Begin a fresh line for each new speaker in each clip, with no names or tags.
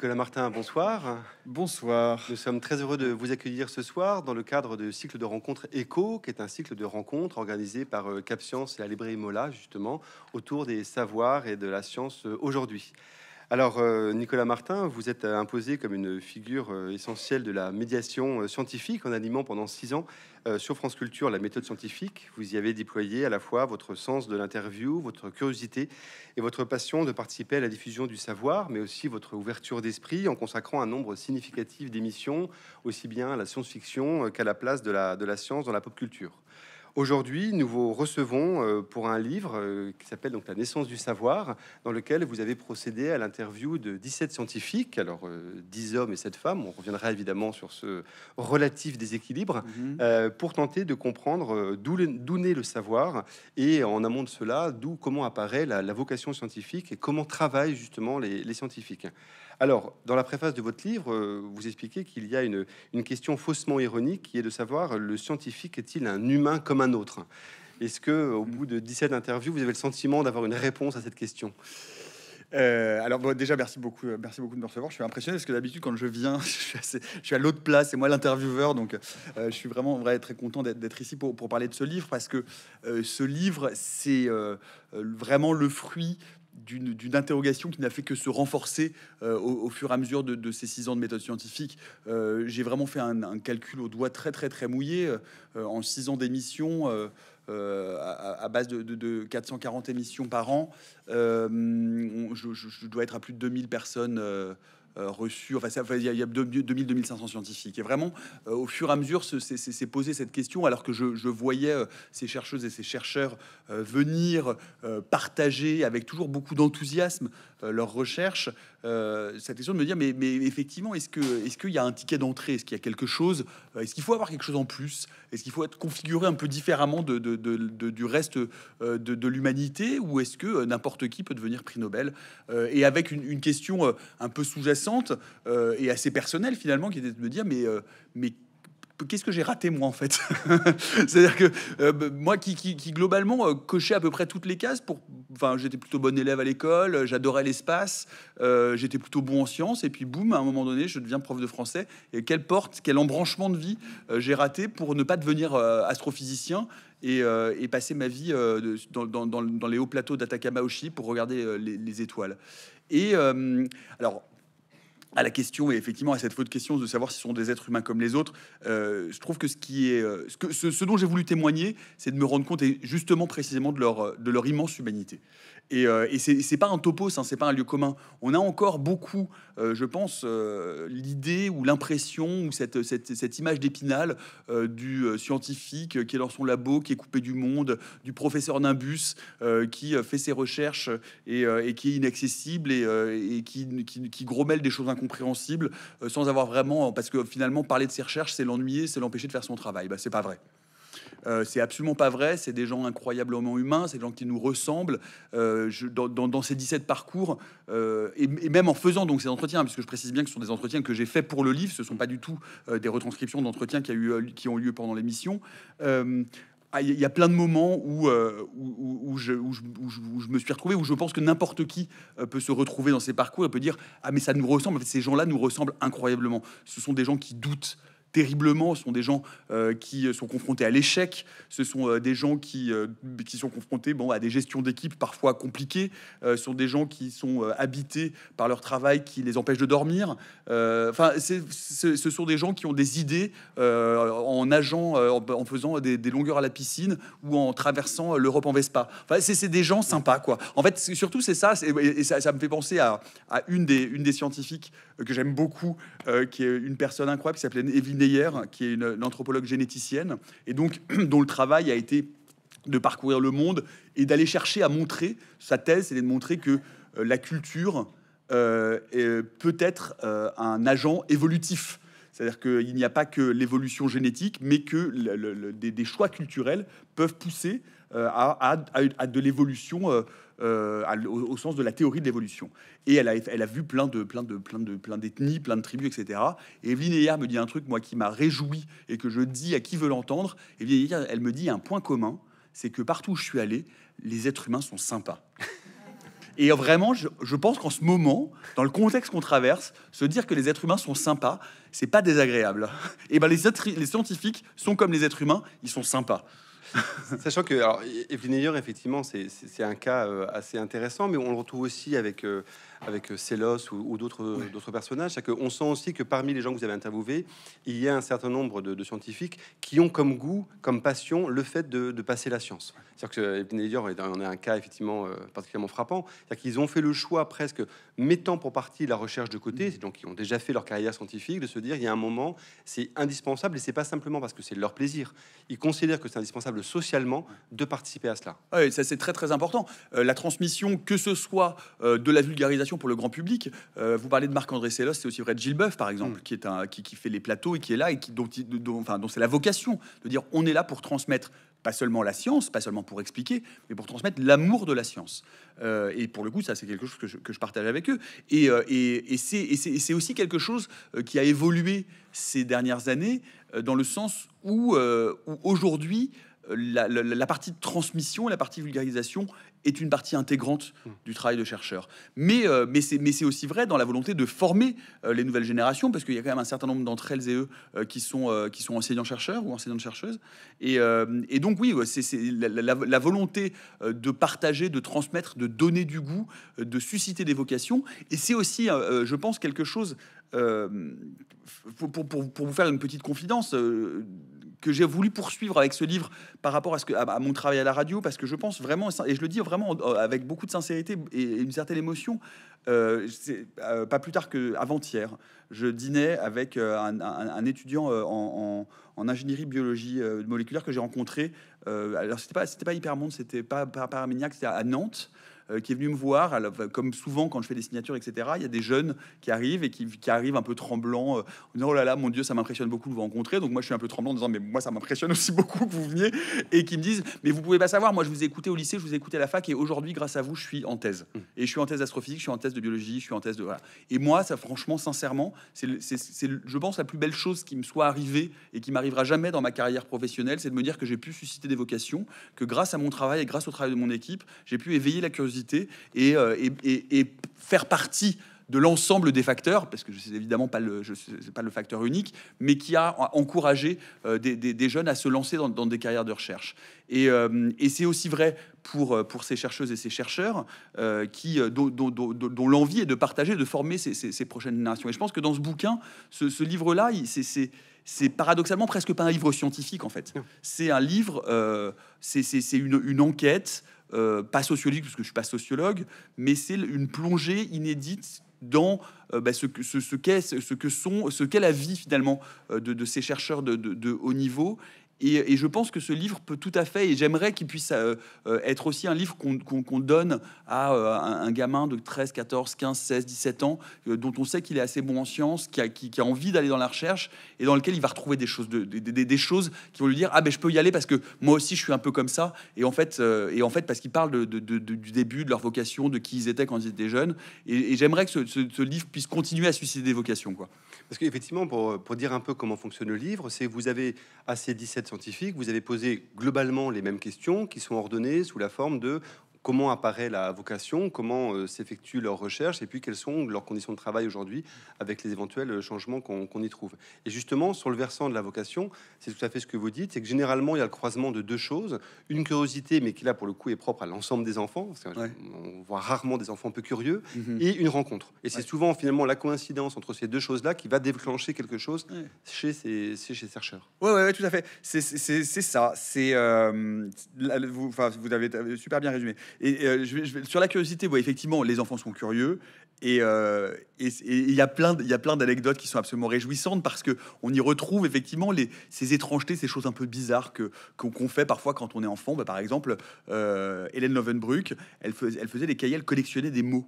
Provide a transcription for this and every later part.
Nicolas Martin, bonsoir. Bonsoir. Nous sommes très heureux de vous accueillir ce soir dans le cadre de cycle de rencontres ECHO, qui est un cycle de rencontres organisé par euh, Cap et la librairie Mola, justement, autour des savoirs et de la science euh, aujourd'hui. Alors, euh, Nicolas Martin, vous êtes imposé comme une figure euh, essentielle de la médiation euh, scientifique en animant pendant six ans sur France Culture la méthode scientifique. Vous y avez déployé à la fois votre sens de l'interview, votre curiosité et votre passion de participer à la diffusion du savoir, mais aussi votre ouverture d'esprit en consacrant un nombre significatif d'émissions, aussi bien à la science-fiction qu'à la place de la, science dans la pop culture. Aujourd'hui, nous vous recevons euh, pour un livre euh, qui s'appelle donc La naissance du savoir, dans lequel vous avez procédé à l'interview de 17 scientifiques, alors 10 euh, hommes et 7 femmes. On reviendra évidemment sur ce relatif déséquilibre mhm. pour tenter de comprendre d'où naît le savoir et en amont de cela, d'où comment apparaît la, vocation scientifique et comment travaillent justement les scientifiques. Alors, dans la préface de votre livre, euh, vous expliquez qu'il y a une, question faussement ironique qui est de savoir euh, le scientifique est-il un humain comme un autre Est-ce que, euh, au bout de 17 interviews,
vous avez le sentiment d'avoir une réponse à cette question alors déjà merci beaucoup, merci beaucoup de me recevoir. Je suis impressionné parce que d'habitude quand je viens, je suis, à l'autre place et moi l'intervieweur, donc je suis vraiment très content d'être ici pour, parler de ce livre parce que ce livre c'est vraiment le fruit d'une interrogation qui n'a fait que se renforcer euh, au, fur et à mesure de, ces six ans de méthode scientifique. Euh, j'ai vraiment fait un, calcul au doigt très très très mouillé euh, en six ans d'émissions à, base de, 440 émissions par an. je, je, dois être à plus de 2000 personnes. Euh, reçu. Enfin, ça, il y a, 2000-2500 scientifiques. Et vraiment, euh, au fur et à mesure, s'est posé cette question, alors que je, voyais euh, ces chercheuses et ces chercheurs venir partager avec toujours beaucoup d'enthousiasme leurs recherches. cette question de me dire, mais, mais effectivement, est-ce que est qu'il y a un ticket d'entrée Est-ce qu'il y a quelque chose Est-ce qu'il faut avoir quelque chose en plus Est-ce qu'il faut être configuré un peu différemment de, du reste de, l'humanité Ou est-ce que n'importe qui peut devenir prix Nobel Et avec une, une question un peu sous-jacente intéressante euh, et assez personnelle finalement, qui était de me dire mais, euh, mais qu'est-ce que j'ai raté moi en fait C'est-à-dire que euh, moi qui, qui, globalement cochais à peu près toutes les cases, pour, enfin j'étais plutôt bon élève à l'école, j'adorais l'espace, j'étais plutôt bon en sciences, et puis boum, à un moment donné, je deviens prof de français, et quelle porte, quel embranchement de vie j'ai raté pour ne pas devenir astrophysicien et, passer ma vie dans, les hauts plateaux d'Atacama au pour regarder les, les, étoiles. Et alors, à la question et effectivement à cette faute question de savoir si ce sont des êtres humains comme les autres, euh, je trouve que ce qui est euh, ce, que, dont j'ai voulu témoigner, c'est de me rendre compte et justement précisément de leur euh, de leur immense humanité. Euh, et, c'est ce pas un topos, hein, c'est pas un lieu commun. On a encore beaucoup, euh, je pense, euh, l'idée ou l'impression ou cette, image d'épinal du scientifique qui est dans son labo, qui est coupé du monde, du professeur Nimbus qui fait ses recherches et, qui est inaccessible et, qui, qui, grommelle des choses incompréhensibles sans avoir vraiment. Parce que finalement, parler de ses recherches, c'est l'ennuyer, c'est l'empêcher de faire son travail. Ce bah, c'est pas vrai. Euh, c'est absolument pas vrai. C'est des gens incroyablement humains, c'est des gens qui nous ressemblent. Euh, dans, ces 17 parcours, euh, et, même en faisant donc ces entretiens, puisque je précise bien que ce sont des entretiens que j'ai faits pour le livre, ce ne sont pas du tout des retranscriptions d'entretiens qui, qui ont eu lieu pendant l'émission. Ah, il y a plein de moments où, je, me suis retrouvé, où je pense que n'importe qui peut se retrouver dans ces parcours et peut dire Ah, mais ça nous ressemble, ces gens-là nous ressemblent incroyablement. Ce sont des gens qui doutent, terriblement. Ce sont des gens euh, qui sont confrontés à l'échec. Ce sont euh, des gens qui, euh, qui sont confrontés bon, à des gestions d'équipe parfois compliquées. ce sont des gens qui sont habités par leur travail qui les empêche de dormir. Enfin, ce sont des gens qui ont des idées en nageant, en, faisant des, longueurs à la piscine ou en traversant l'Europe en Vespa. Enfin, c'est des gens sympas, quoi. En fait, surtout, c'est ça. Et ça, me fait penser à, une, des, une des scientifiques que j'aime beaucoup, qui est une personne incroyable qui s'appelle Evelyne qui est une, anthropologue généticienne, et donc dont le travail a été de parcourir le monde et d'aller chercher à montrer sa thèse, c'est de montrer que euh, la culture euh, peut être euh, un agent évolutif. C'est-à-dire qu'il n'y a pas que l'évolution génétique, mais que des, choix culturels peuvent pousser à, à, de l'évolution euh, au, sens de la théorie de l'évolution. Et elle a, vu plein de plein de plein de plein d'ethnies, plein de tribus, etc. Et Evelyne me dit un truc moi qui m'a réjoui et que je dis à qui veut l'entendre. et elle me dit un point commun, c'est que partout où je suis allé, les êtres humains sont sympas. Et vraiment, je, pense qu'en ce moment, dans le contexte qu'on traverse, se dire que les êtres humains sont sympas, c'est pas désagréable. Et ben les scientifiques sont comme les êtres humains, ils sont sympas. Sachant que, alors, Evelyn effectivement, c'est
un cas euh, assez intéressant, mais on le retrouve aussi avec euh, avec euh, Célos ou, d'autres personnages. C'est qu'on sent aussi que parmi les gens que vous avez interviewés, il y a un certain nombre de, scientifiques qui ont comme goût, comme passion, le fait de, passer la science. C'est-à-dire que euh, on en a un cas effectivement euh, particulièrement frappant. C'est-à-dire qu'ils ont fait le choix presque mettant pour partie la recherche de côté, mm. donc ils ont déjà fait leur carrière scientifique, de se dire il y a un moment, c'est indispensable et c'est pas simplement parce
que c'est leur plaisir. Ils considèrent que c'est indispensable socialement de participer à cela. Ah oui, ça c'est très très important. la transmission, que ce soit de la vulgarisation pour le grand public. Euh, vous parlez de Marc-André Sellos, c'est aussi vrai de Gilles Boeuf, par exemple, mm. qui, est un, qui, fait les plateaux et qui est là et qui, dont, enfin, dont c'est la vocation de dire on est là pour transmettre pas seulement la science, pas seulement pour expliquer, mais pour transmettre l'amour de la science. Euh, et pour le coup, ça, c'est quelque chose que je, partage avec eux. Euh, et, c'est aussi quelque chose qui a évolué ces dernières années, dans le sens où, aujourd'hui, la, la, partie de transmission, la partie de vulgarisation est une partie intégrante mm. du travail de chercheur. Euh, mais, c'est mais c'est aussi vrai dans la volonté de former euh, les nouvelles générations, parce qu'il y a quand même un certain nombre d'entre elles et eux euh, qui sont, qui sont enseignants-chercheurs ou enseignantes-chercheuses. Et, et, donc oui, c'est la, volonté de partager, de transmettre, de donner du goût, de susciter des vocations. Et c'est aussi, je pense, quelque chose... Pour, pour, pour, vous faire une petite confidence, que j'ai voulu poursuivre avec ce livre par rapport à, ce que, mon travail à la radio, parce que je pense vraiment, et je le dis vraiment euh, avec beaucoup de sincérité et une certaine émotion, euh, euh, pas plus tard qu'avant-hier, je dînais avec un, étudiant en, ingénierie biologie moléculaire que j'ai rencontré. alors, c'était pas, hyper pas Hypermonde, c'était pas, pas, pas c'était à Nantes. Euh, qui est venu me voir, comme souvent quand je fais des signatures, etc. Il y a des jeunes qui arrivent et qui, arrivent un peu tremblants, euh, en oh là là, mon Dieu, ça m'impressionne beaucoup de vous rencontrer. Donc moi, je suis un peu tremblant en disant mais moi, ça m'impressionne aussi beaucoup que vous veniez et qui me disent mais vous pouvez pas savoir, moi, je vous ai écouté au lycée, je vous ai écouté à la fac et aujourd'hui, grâce à vous, je suis en thèse. Mm. Et je suis en thèse d'astrophysique, je suis en thèse de biologie, je suis en thèse de voilà. Et moi, ça, franchement, sincèrement, c'est, je pense la plus belle chose qui me soit arrivée et qui m'arrivera jamais dans ma carrière professionnelle, c'est de me dire que j'ai pu susciter des vocations, que grâce à mon travail et grâce au travail de mon équipe, j'ai pu éveiller la curiosité euh, et, et, faire partie de l'ensemble des facteurs, parce que c'est évidemment pas le, je sais, pas le facteur unique, mais qui a encouragé euh, des, jeunes à se lancer dans, des carrières de recherche. Et, euh, c'est aussi vrai pour, pour ces chercheuses et ces chercheurs qui, dont, l'envie est de partager, de former ces, prochaines générations. Et je pense que dans ce bouquin, ce, livre-là, c'est c'est paradoxalement presque pas un livre scientifique en fait. C'est un livre, c'est une, une, enquête euh, pas sociologue parce que je suis pas sociologue, mais c'est une plongée inédite dans ce, qu'est la vie finalement euh, de, ces chercheurs de haut niveau et, je pense que ce livre peut tout à fait, et j'aimerais qu'il puisse euh, euh, être aussi un livre qu'on donne à euh, un, gamin de 13, 14, 15, 16, 17 ans, dont on sait qu'il est assez bon en sciences, qui a, envie d'aller dans la recherche, et dans lequel il va retrouver des choses, des, choses qui vont lui dire, ah ben je peux y aller parce que moi aussi je suis un peu comme ça, et en fait, et en fait parce qu'il parle de, du début, de leur vocation, de qui ils étaient quand ils étaient jeunes, et, j'aimerais que ce, livre puisse continuer à susciter des vocations. Quoi. Parce qu'effectivement, pour, pour dire un peu comment fonctionne le livre, c'est vous avez
assez 17 vous avez posé globalement les mêmes questions qui sont ordonnées sous la forme de comment apparaît la vocation, comment euh, s'effectuent leurs recherches et puis quelles sont leurs conditions de travail aujourd'hui avec les éventuels euh, changements qu'on y trouve. Et justement, sur le versant de la vocation, c'est tout à fait ce que vous dites, c'est que généralement, il y a le croisement de deux choses. Une curiosité, mais qui là, pour le coup, est propre à l'ensemble des enfants, on voit rarement des enfants un peu curieux, mhm. et une rencontre. Et c'est souvent finalement la coïncidence entre ces deux choses-là qui va déclencher quelque chose chez, ces, chercheurs.
Oui, ouais, tout à fait. C'est ça. Euh, vous avez super bien résumé. Et euh, sur la curiosité, effectivement, les enfants sont curieux. Et euh, il y a plein, d'anecdotes qui sont absolument réjouissantes parce qu'on y retrouve effectivement ces étrangetés, ces choses un peu bizarres qu'on fait parfois quand on est enfant. Bah, par exemple, euh, Hélène Lovenbruck, elle, faisait des cahiers, elle collectionnait des mots.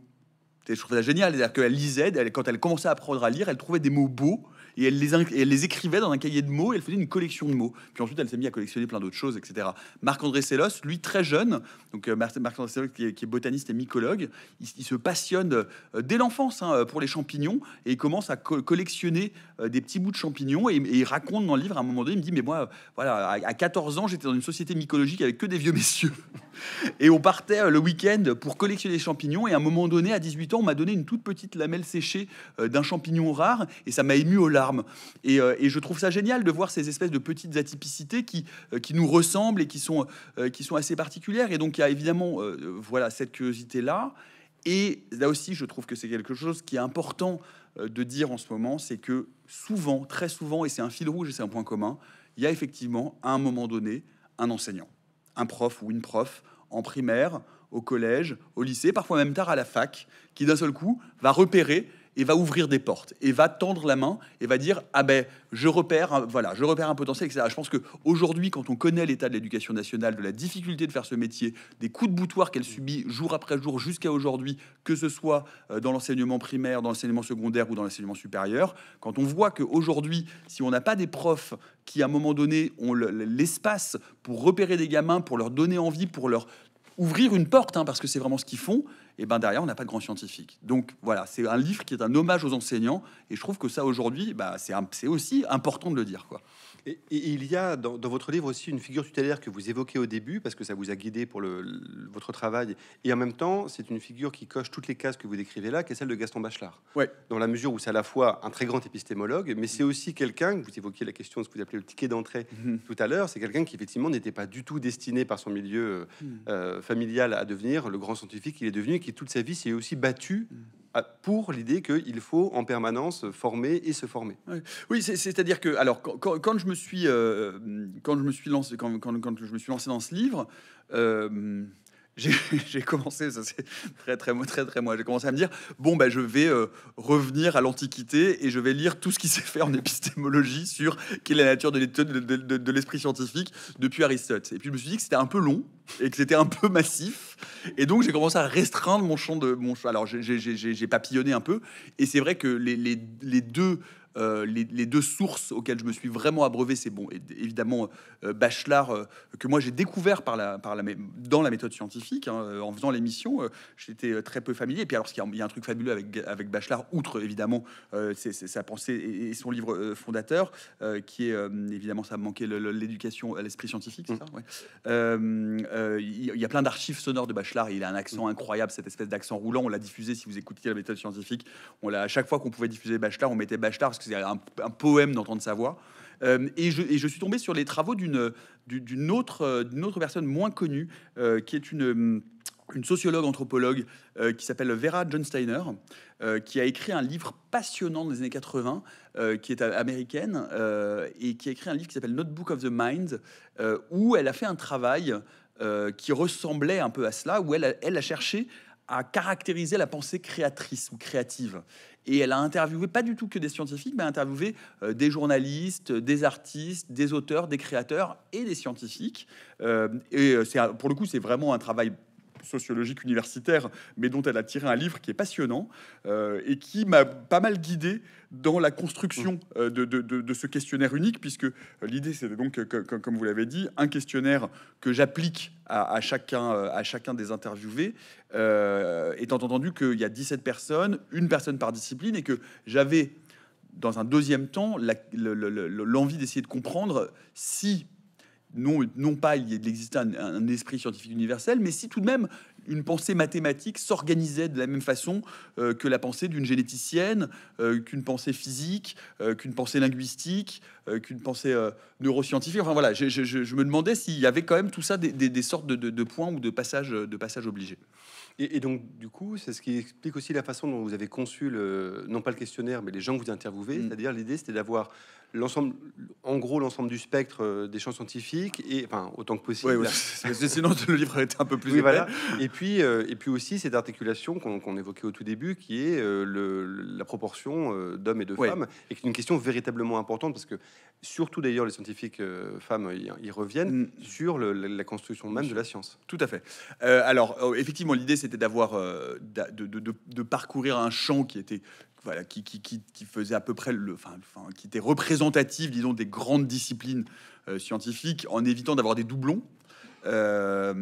Je trouvais ça génial, c'est-à-dire qu'elle lisait, quand elle commençait à apprendre à lire, elle trouvait des mots beaux et elle les, elle les écrivait dans un cahier de mots, et elle faisait une collection de mots. Puis ensuite, elle s'est mise à collectionner plein d'autres choses, etc. Marc-André Sellos, lui très jeune, donc euh, Marc-André Sellos qui est, botaniste et mycologue, il, se passionne euh, dès l'enfance hein, euh, pour les champignons, et il commence à collectionner des petits bouts de champignons, et, il raconte dans le livre, à un moment donné, il me dit, mais moi, voilà, à, 14 ans, j'étais dans une société mycologique avec que des vieux messieurs. et on partait le week-end pour collectionner des champignons, et à un moment donné, à 18 ans, on m'a donné une toute petite lamelle séchée d'un champignon rare, et ça m'a ému au larmes. Euh, et, je trouve ça génial de voir ces espèces de petites atypicités qui, euh, nous ressemblent et euh, qui sont, assez particulières. Et donc, il y a évidemment voilà, cette curiosité-là. Et là aussi, je trouve que c'est quelque chose qui est important de dire en ce moment, c'est que souvent, très souvent, et c'est un fil rouge et c'est un point commun, il y a effectivement, à un moment donné, un enseignant, un prof ou une prof, en primaire, au collège, au lycée, parfois même tard à la fac, qui d'un seul coup va repérer et va ouvrir des portes et va tendre la main et va dire ah ben je repère voilà je repère un potentiel etc. Je pense que quand on connaît l'état de l'éducation nationale, de la difficulté de faire ce métier, des coups de boutoir qu'elle subit jour après jour jusqu'à aujourd'hui, que ce soit euh, dans l'enseignement primaire, dans l'enseignement secondaire ou dans l'enseignement supérieur, quand on voit que qu'aujourd'hui si on n'a pas des profs qui à un moment donné ont l'espace pour repérer des gamins, pour leur donner envie, pour leur ouvrir une porte, hein, parce que c'est vraiment ce qu'ils font, et ben derrière, on n'a pas de grands scientifiques. Donc voilà, c'est un livre qui est un hommage aux enseignants, et je trouve que ça, aujourd'hui, bah, c'est aussi important de le dire. quoi. Et, il y
a dans, votre livre aussi une figure tutélaire que vous évoquez au début, parce que ça vous a guidé pour votre travail. Et en même temps, c'est une figure qui coche toutes les cases que vous décrivez là, qui est celle de Gaston Bachelard. Dans la mesure où c'est à la fois un très grand épistémologue, mais c'est aussi quelqu'un, vous évoquiez la question de ce que vous appelez le ticket d'entrée mm-hmm. tout à l'heure, c'est quelqu'un qui effectivement n'était pas du tout destiné par son milieu mm. euh, euh, familial à devenir le grand scientifique qu'il est devenu, et qui toute sa vie s'est aussi battu mm pour l'idée qu'il faut en
permanence former et se former. Oui, c'est-à-dire que alors quand, je me suis euh, quand je me suis lancé quand, je me suis lancé dans ce livre. Euh, j'ai commencé, ça c'est très très moi, très très moi, j'ai commencé à me dire bon ben je vais euh, revenir à l'Antiquité et je vais lire tout ce qui s'est fait en épistémologie sur quelle est la nature de l'esprit de, de, scientifique depuis Aristote. Et puis je me suis dit que c'était un peu long et que c'était un peu massif et donc j'ai commencé à restreindre mon champ de mon champ. Alors j'ai papillonné un peu et c'est vrai que les, les, les deux euh, les, deux sources auxquelles je me suis vraiment abreuvé, c'est bon, évidemment euh, Bachelard, euh, que moi j'ai découvert par la, par la, dans la méthode scientifique, hein, en faisant l'émission, j'étais très peu familier. Et puis alors, qu'il y, a un truc fabuleux avec, avec Bachelard, outre évidemment c'est sa pensée et, son livre fondateur, qui est évidemment, ça manquait l'éducation à l'esprit scientifique, mm. Il y, a plein d'archives sonores de Bachelard, il a un accent mm. incroyable, cette espèce d'accent roulant, on l'a diffusé si vous écoutez la méthode scientifique, on l'a à chaque fois qu'on pouvait diffuser Bachelard, on mettait Bachelard c'est un, un, poème d'entendre sa voix. Euh, et, je, suis tombé sur les travaux d'une euh, autre, personne moins connue, euh, qui est une, hum, sociologue anthropologue qui s'appelle Vera Johnsteiner, steiner qui a écrit un livre passionnant des années 80, qui est américaine, et qui a écrit un livre qui s'appelle Notebook of the Mind, où elle a fait un travail qui ressemblait un peu à cela, où elle elle a cherché à caractériser la pensée créatrice ou créative. Et elle a interviewé pas du tout que des scientifiques, mais interviewé euh, des journalistes, des artistes, des auteurs, des créateurs et des scientifiques. Euh, et euh, c'est pour le coup, c'est vraiment un travail sociologique universitaire, mais dont elle a tiré un livre qui est passionnant et qui m'a pas mal guidé dans la construction mm. euh, de, ce questionnaire unique, puisque euh, l'idée, c'est donc, euh, comme vous l'avez dit, un questionnaire que j'applique à, chacun, à chacun des interviewés, étant entendu qu'il y a 17 personnes, une personne par discipline, et que j'avais, dans un deuxième temps, l'envie d'essayer de comprendre si non, non pas il de l'existence un, esprit scientifique universel, mais si tout de même une pensée mathématique s'organisait de la même façon euh, que la pensée d'une généticienne, euh, qu'une pensée physique, euh, qu'une pensée linguistique, qu'une pensée neuroscientifique. Enfin voilà, je, me demandais s'il y avait quand même tout ça des, sortes de, points ou de passages, de obligés. Et, donc, du coup, c'est ce qui explique aussi la façon dont vous avez conçu, non pas le
questionnaire, mais les gens que vous interviewez. Mm. C'est-à-dire, l'idée, c'était d'avoir l'ensemble, en gros, l'ensemble du spectre euh, des champs scientifiques, et enfin autant que possible. Ouais, sinon, le livre été un peu plus. Oui, Et puis, euh, et puis aussi cette articulation qu'on évoquait au tout début, qui est euh, le, la proportion d'hommes et de femmes, et qui est une question véritablement importante parce que surtout d'ailleurs les scientifiques
femmes y, reviennent mm. sur la, construction même de la science. Tout à fait. alors, oh, effectivement, l'idée c'était d'avoir de, de, parcourir un champ qui était qui, faisait à peu près le, enfin, qui était représentative, disons, des grandes disciplines euh, scientifiques, en évitant d'avoir des doublons. Euh,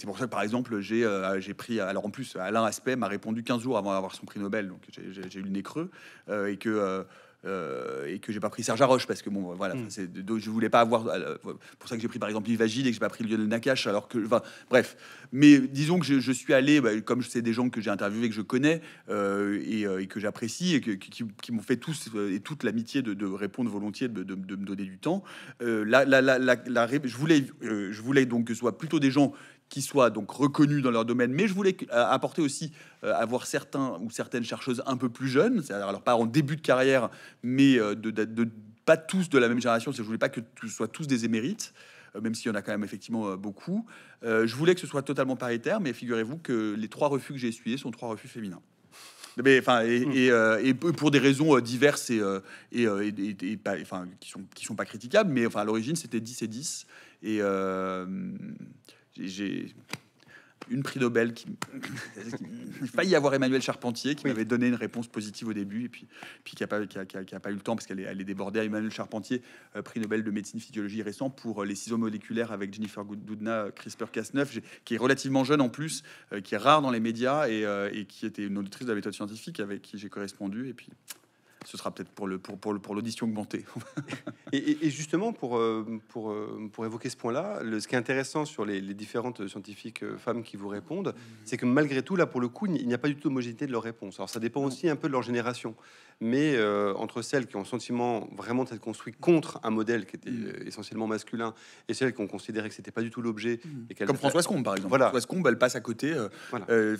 c'est pour ça que, par exemple, euh, j'ai pris. Alors, en plus, Alain Aspect m'a répondu 15 jours avant d'avoir son prix Nobel, donc j'ai eu le nez creux. et que euh, et que j'ai pas pris Serge roche parce que bon voilà mm. c'est je voulais pas avoir euh, pour ça que j'ai pris par exemple Vivagil et que j'ai pas pris Lionel Nakache alors que enfin bref mais disons que je, suis allé comme bah, comme c'est des gens que j'ai interviewé, que je connais euh, et, que j'apprécie et que, qui, m'ont fait tous et toute l'amitié de, répondre volontiers de, me donner du temps là, je voulais je voulais donc que ce soit plutôt des gens qui soient donc reconnus dans leur domaine. Mais je voulais euh, apporter aussi euh, avoir certains ou certaines chercheuses un peu plus jeunes, c'est-à-dire alors pas en début de carrière, mais euh, de, de, pas tous de la même génération. Je voulais pas que ce soit tous des émérites même s'il y en a quand même effectivement beaucoup. je voulais que ce soit totalement paritaire, mais figurez-vous que les trois refus que j'ai essuyés sont trois refus féminins. Mais, enfin, et, hmm. pour des raisons diverses et, et, pas, enfin, qui sont qui sont pas critiquables, mais enfin à l'origine c'était 10 et 10 et j'ai une prix Nobel qui, il faillit avoir Emmanuel Charpentier qui m'avait donné une réponse positive au début et puis puis qui a pas eu le temps parce qu'elle est, elle est débordée Emmanuel Charpentier euh, prix Nobel de médecine physiologie récent pour euh, les ciseaux moléculaires avec Jennifer Doudna CRISPR-Cas9 qui est relativement jeune en plus euh, qui est rare dans les médias et, et qui était une auditrice de la méthode scientifique avec qui j'ai correspondu et puis ce sera peut-être pour, le, pour, pour, l'audition augmentée. et, justement, pour, euh,
pour, euh, pour évoquer ce point-là, ce qui est intéressant sur les, différentes scientifiques euh, femmes qui vous répondent, mmh. c'est que malgré tout, là, pour le coup, il n'y a pas du tout d'homogénéité de leurs réponses. Alors, ça dépend aussi un peu de leur génération. Mais entre celles qui ont le sentiment vraiment d'être construites contre un modèle qui était mmh. essentiellement masculin et celles qui ont considéré que c'était pas du tout l'objet. Mmh. Comme Françoise Combe, par exemple. Françoise Combe, elle passe à côté.
elle,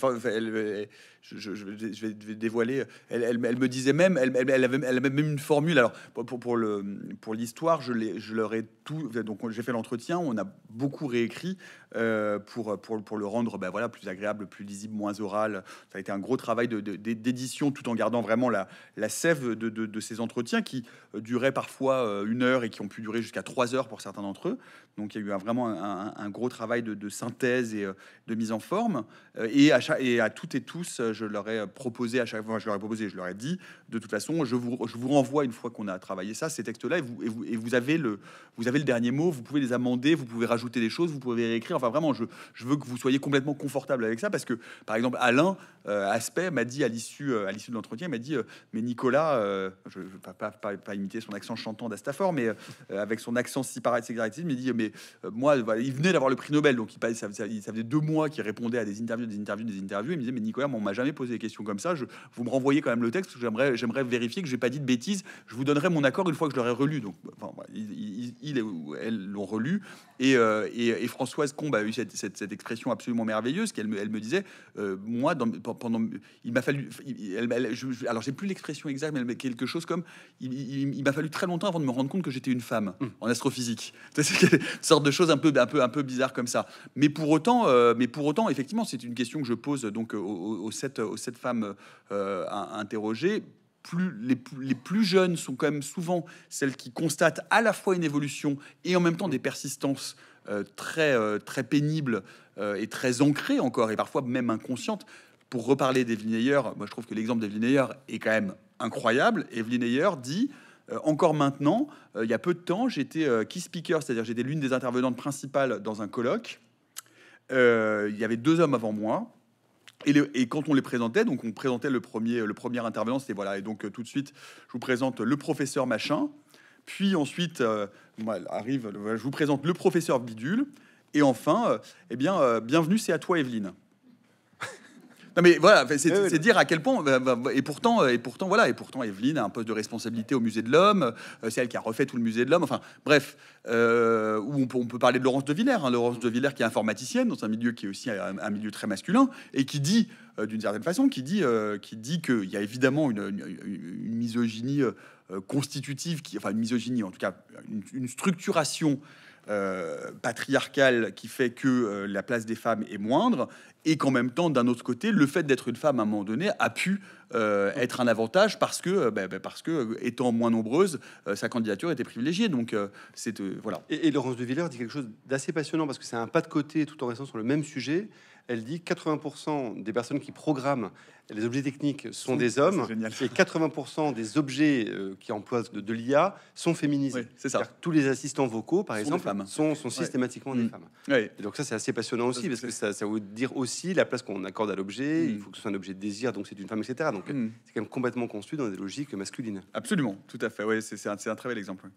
je, vais dévoiler. Elle, elle, me disait même, elle, elle elle avait, elle même une formule. Alors, pour, le, pour l'histoire, je, je leur ai tout. Donc, j'ai fait l'entretien, on a beaucoup réécrit euh, pour, pour, le rendre ben, voilà, plus agréable, plus lisible, moins oral. Ça a été un gros travail d'édition de, d'édition tout en gardant vraiment la, la sève de, de, ces entretiens qui euh, duraient parfois euh, une heure et qui ont pu durer jusqu'à trois heures pour certains d'entre eux. Donc il y a eu vraiment un, gros travail de, synthèse et euh, de mise en forme. Euh, et à, et à toutes et tous, euh, je leur ai proposé à chaque fois, je leur ai proposé, je leur ai dit, de toute façon, je vous, je vous renvoie une fois qu'on a travaillé ça, ces textes-là, et vous, et, vous, et vous, avez le, vous avez le dernier mot, vous pouvez les amender, vous pouvez rajouter des choses, vous pouvez réécrire. Enfin vraiment, je, veux que vous soyez complètement confortable avec ça, parce que par exemple, Alain Aspect m'a dit à l'issue à l'issue de l'entretien, m'a dit, mais Nicolas, je ne vais pas, imiter son accent chantant d'Astafor, mais avec son accent si pareil, mais il dit, mais euh, moi, il venait d'avoir le prix Nobel, donc il, ça, ça, faisait deux mois qu'il répondait à des interviews, des interviews, des interviews. Et il me disait, mais Nicolas, moi, on m'a jamais posé des questions comme ça. Je, vous me renvoyez quand même le texte, j'aimerais, j'aimerais vérifier que j'ai pas dit de bêtises. Je vous donnerai mon accord une fois que je l'aurai relu. Donc, enfin, il, il, l'ont relu. Euh, et, et, Françoise Combe a eu cette, cette, expression absolument merveilleuse qu'elle me, elle me disait, euh, moi, pendant, il m'a fallu, je, alors j'ai plus l'expression exacte, mais quelque chose comme, il, m'a fallu très longtemps avant de me rendre compte que j'étais une femme hum. en astrophysique. sorte de choses un peu, un peu, un peu bizarres comme ça. Mais pour autant, euh, mais pour autant effectivement, c'est une question que je pose donc aux, sept, aux sept femmes euh, interrogées. Plus, les, les, plus jeunes sont quand même souvent celles qui constatent à la fois une évolution et en même temps des persistances euh, très, euh, très pénibles et très ancrées encore, et parfois même inconscientes. Pour reparler d'Evelyne Ayer, moi je trouve que l'exemple d'Evelyne Ayer est quand même incroyable. Evelyne Ayer dit euh, encore maintenant, euh, il y a peu de temps, j'étais euh, key speaker, c'est-à-dire j'étais l'une des intervenantes principales dans un colloque. il y avait deux hommes avant moi. Et, quand on les présentait, donc on présentait le premier, le premier intervenant, c'était voilà. Et donc tout de suite, je vous présente le professeur machin. Puis ensuite, arrive, je vous présente le professeur bidule. Et enfin, eh bien, bienvenue, c'est à toi, Evelyne mais voilà, c'est dire à quel point. Euh, bah, bah, et pourtant, euh, et pourtant, voilà, et pourtant, Evelyne a un poste de responsabilité au Musée de l'Homme. Euh, c'est elle qui a refait tout le Musée de l'Homme. Enfin, bref, où on peut, parler de Laurence de Villers. Hein, Laurence de Villers qui est informaticienne dans un milieu qui est aussi un, milieu très masculin et qui dit, d'une certaine façon, qui dit, qui dit qu'il y a évidemment une, misogynie constitutive, qui, enfin une misogynie, en tout cas une structuration euh, patriarcale qui fait que euh, la place des femmes est moindre, et qu'en même temps, d'un autre côté, le fait d'être une femme à un moment donné a pu euh, être un avantage parce que, ben, ben, parce que étant moins nombreuse, sa candidature était privilégiée. Donc, c'est voilà.
Et, Laurence de Villers dit quelque chose d'assez passionnant parce que c'est un pas de côté tout en restant sur le même sujet. Elle dit 80% des personnes qui programment les objets techniques sont des hommes et 80% des objets euh, qui emploient de, l'IA sont féminisés. c'est ça. Tous les assistants vocaux, par exemple, sont, sont, systématiquement des mm. femmes. Et donc ça, c'est assez passionnant aussi parce que ça, veut dire aussi la place qu'on accorde à l'objet. Il mm. faut que ce soit un objet de désir, donc c'est une femme, etc. Donc mm. c'est quand même complètement conçu dans des logiques masculines. Absolument, tout à fait. Oui, c'est un, très bel exemple.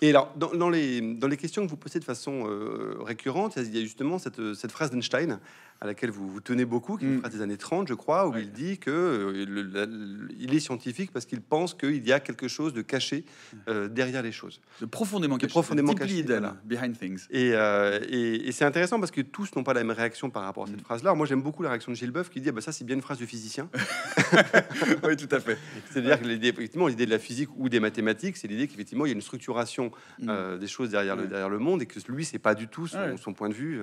Et alors, dans, les, dans les questions que vous posez de façon euh, récurrente, il y a justement cette, phrase d'Einstein à laquelle vous, vous tenez beaucoup, qui est des années 30, je crois, où il dit que qu'il euh, est scientifique parce qu'il pense qu'il y a quelque chose de caché euh, derrière les choses.
De profondément caché. De profondément caché.
things. Euh, et, et c'est intéressant parce que tous n'ont pas la même réaction par rapport à cette mm. phrase-là. Moi, j'aime beaucoup la réaction de Gilles Boeuf qui dit ah ben, ça, c'est bien une phrase du physicien. oui, tout à fait. C'est-à-dire que l'idée, effectivement, l'idée de la physique ou des mathématiques, c'est l'idée qu'effectivement, il y a une structuration mm. des choses derrière, le, derrière le
monde et que lui, c'est pas du tout son, point de vue.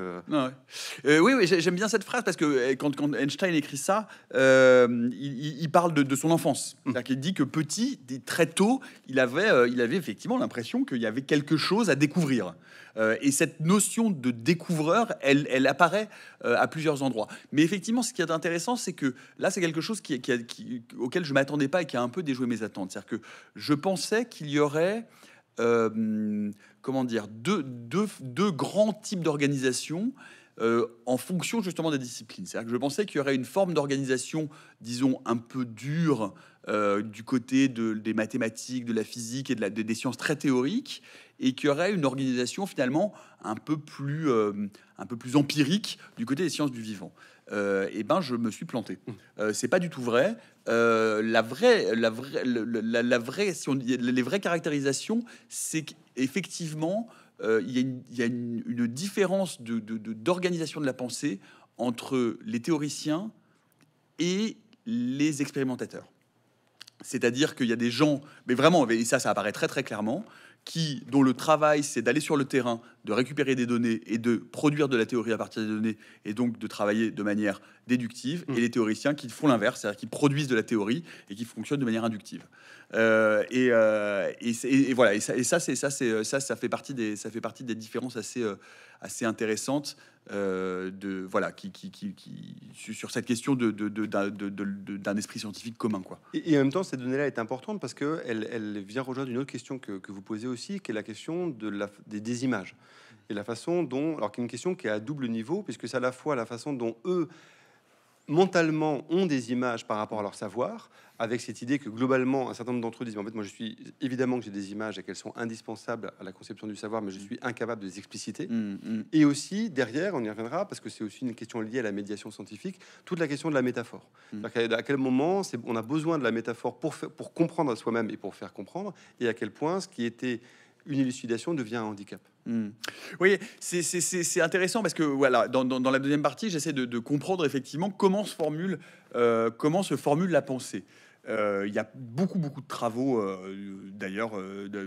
oui, oui j'aime bien cette phrase parce que eh, quand, Einstein écrit ça, euh, il, parle de, son enfance. Hmm. cest dit que petit, très tôt, il avait, euh, il avait effectivement l'impression qu'il y avait quelque chose à découvrir. Euh, et cette notion de découvreur, elle, apparaît à plusieurs endroits. Mais effectivement, ce qui est intéressant, c'est que là, c'est quelque chose qui, qui, auquel je ne m'attendais pas et qui a un peu déjoué mes attentes. C'est-à-dire que je pensais qu'il y aurait comment dire, deux, deux grands types d'organisations. Euh, en fonction justement des disciplines. C'est-à-dire que je pensais qu'il y aurait une forme d'organisation, disons, un peu dure euh, du côté des mathématiques, de la physique et des sciences très théoriques, et qu'il y aurait une organisation finalement un peu plus, euh, un peu plus empirique du côté des sciences du vivant. Euh, eh ben je me suis planté. Mmh. c'est pas du tout vrai. la vraie, la vraie, la, vraie, si on les vraies caractérisations, c'est qu'effectivement euh, il y a une, différence d'organisation de, de la pensée entre les théoriciens et les expérimentateurs. C'est-à-dire qu'il y a des gens, mais vraiment, et ça, ça apparaît très très clairement, qui, dont le travail, c'est d'aller sur le terrain, de récupérer des données et de produire de la théorie à partir des données, et donc de travailler de manière déductive, mm. et les théoriciens qui font l'inverse, c'est-à-dire qui produisent de la théorie et qui fonctionnent de manière inductive. Euh, euh, et, voilà, et ça, ça, c'est ça, c'est euh, ça, ça fait partie des, ça fait partie des différences assez, assez intéressante euh, de voilà qui, qui, sur cette question de, d'un, esprit scientifique commun quoi.
Et, en même temps cette donnée-là est importante parce que elle, elle, vient rejoindre une autre question que, que vous posez aussi, qui est la question de la, des, images et la façon dont alors qu'une question qui est à double niveau puisque c'est à la fois la façon dont eux mentalement ont des images par rapport à leur savoir, avec cette idée que globalement, un certain nombre d'entre eux disent En fait, moi, je suis évidemment que j'ai des images et qu'elles sont indispensables à la conception du savoir, mais je mm. suis incapable de les expliciter. Mm, mm. Et aussi, derrière, on y reviendra parce que c'est aussi une question liée à la médiation scientifique, toute la question de la métaphore. -à, quel moment on a besoin de la métaphore pour, comprendre
soi-même et pour faire comprendre, et à quel point ce qui était une élucidation devient un handicap. Hmm. Oui, c'est intéressant parce que voilà, dans, la deuxième partie, j'essaie de, comprendre effectivement comment se formule, euh, comment se formule la pensée. Euh, il y a beaucoup, beaucoup de travaux, euh, d'ailleurs,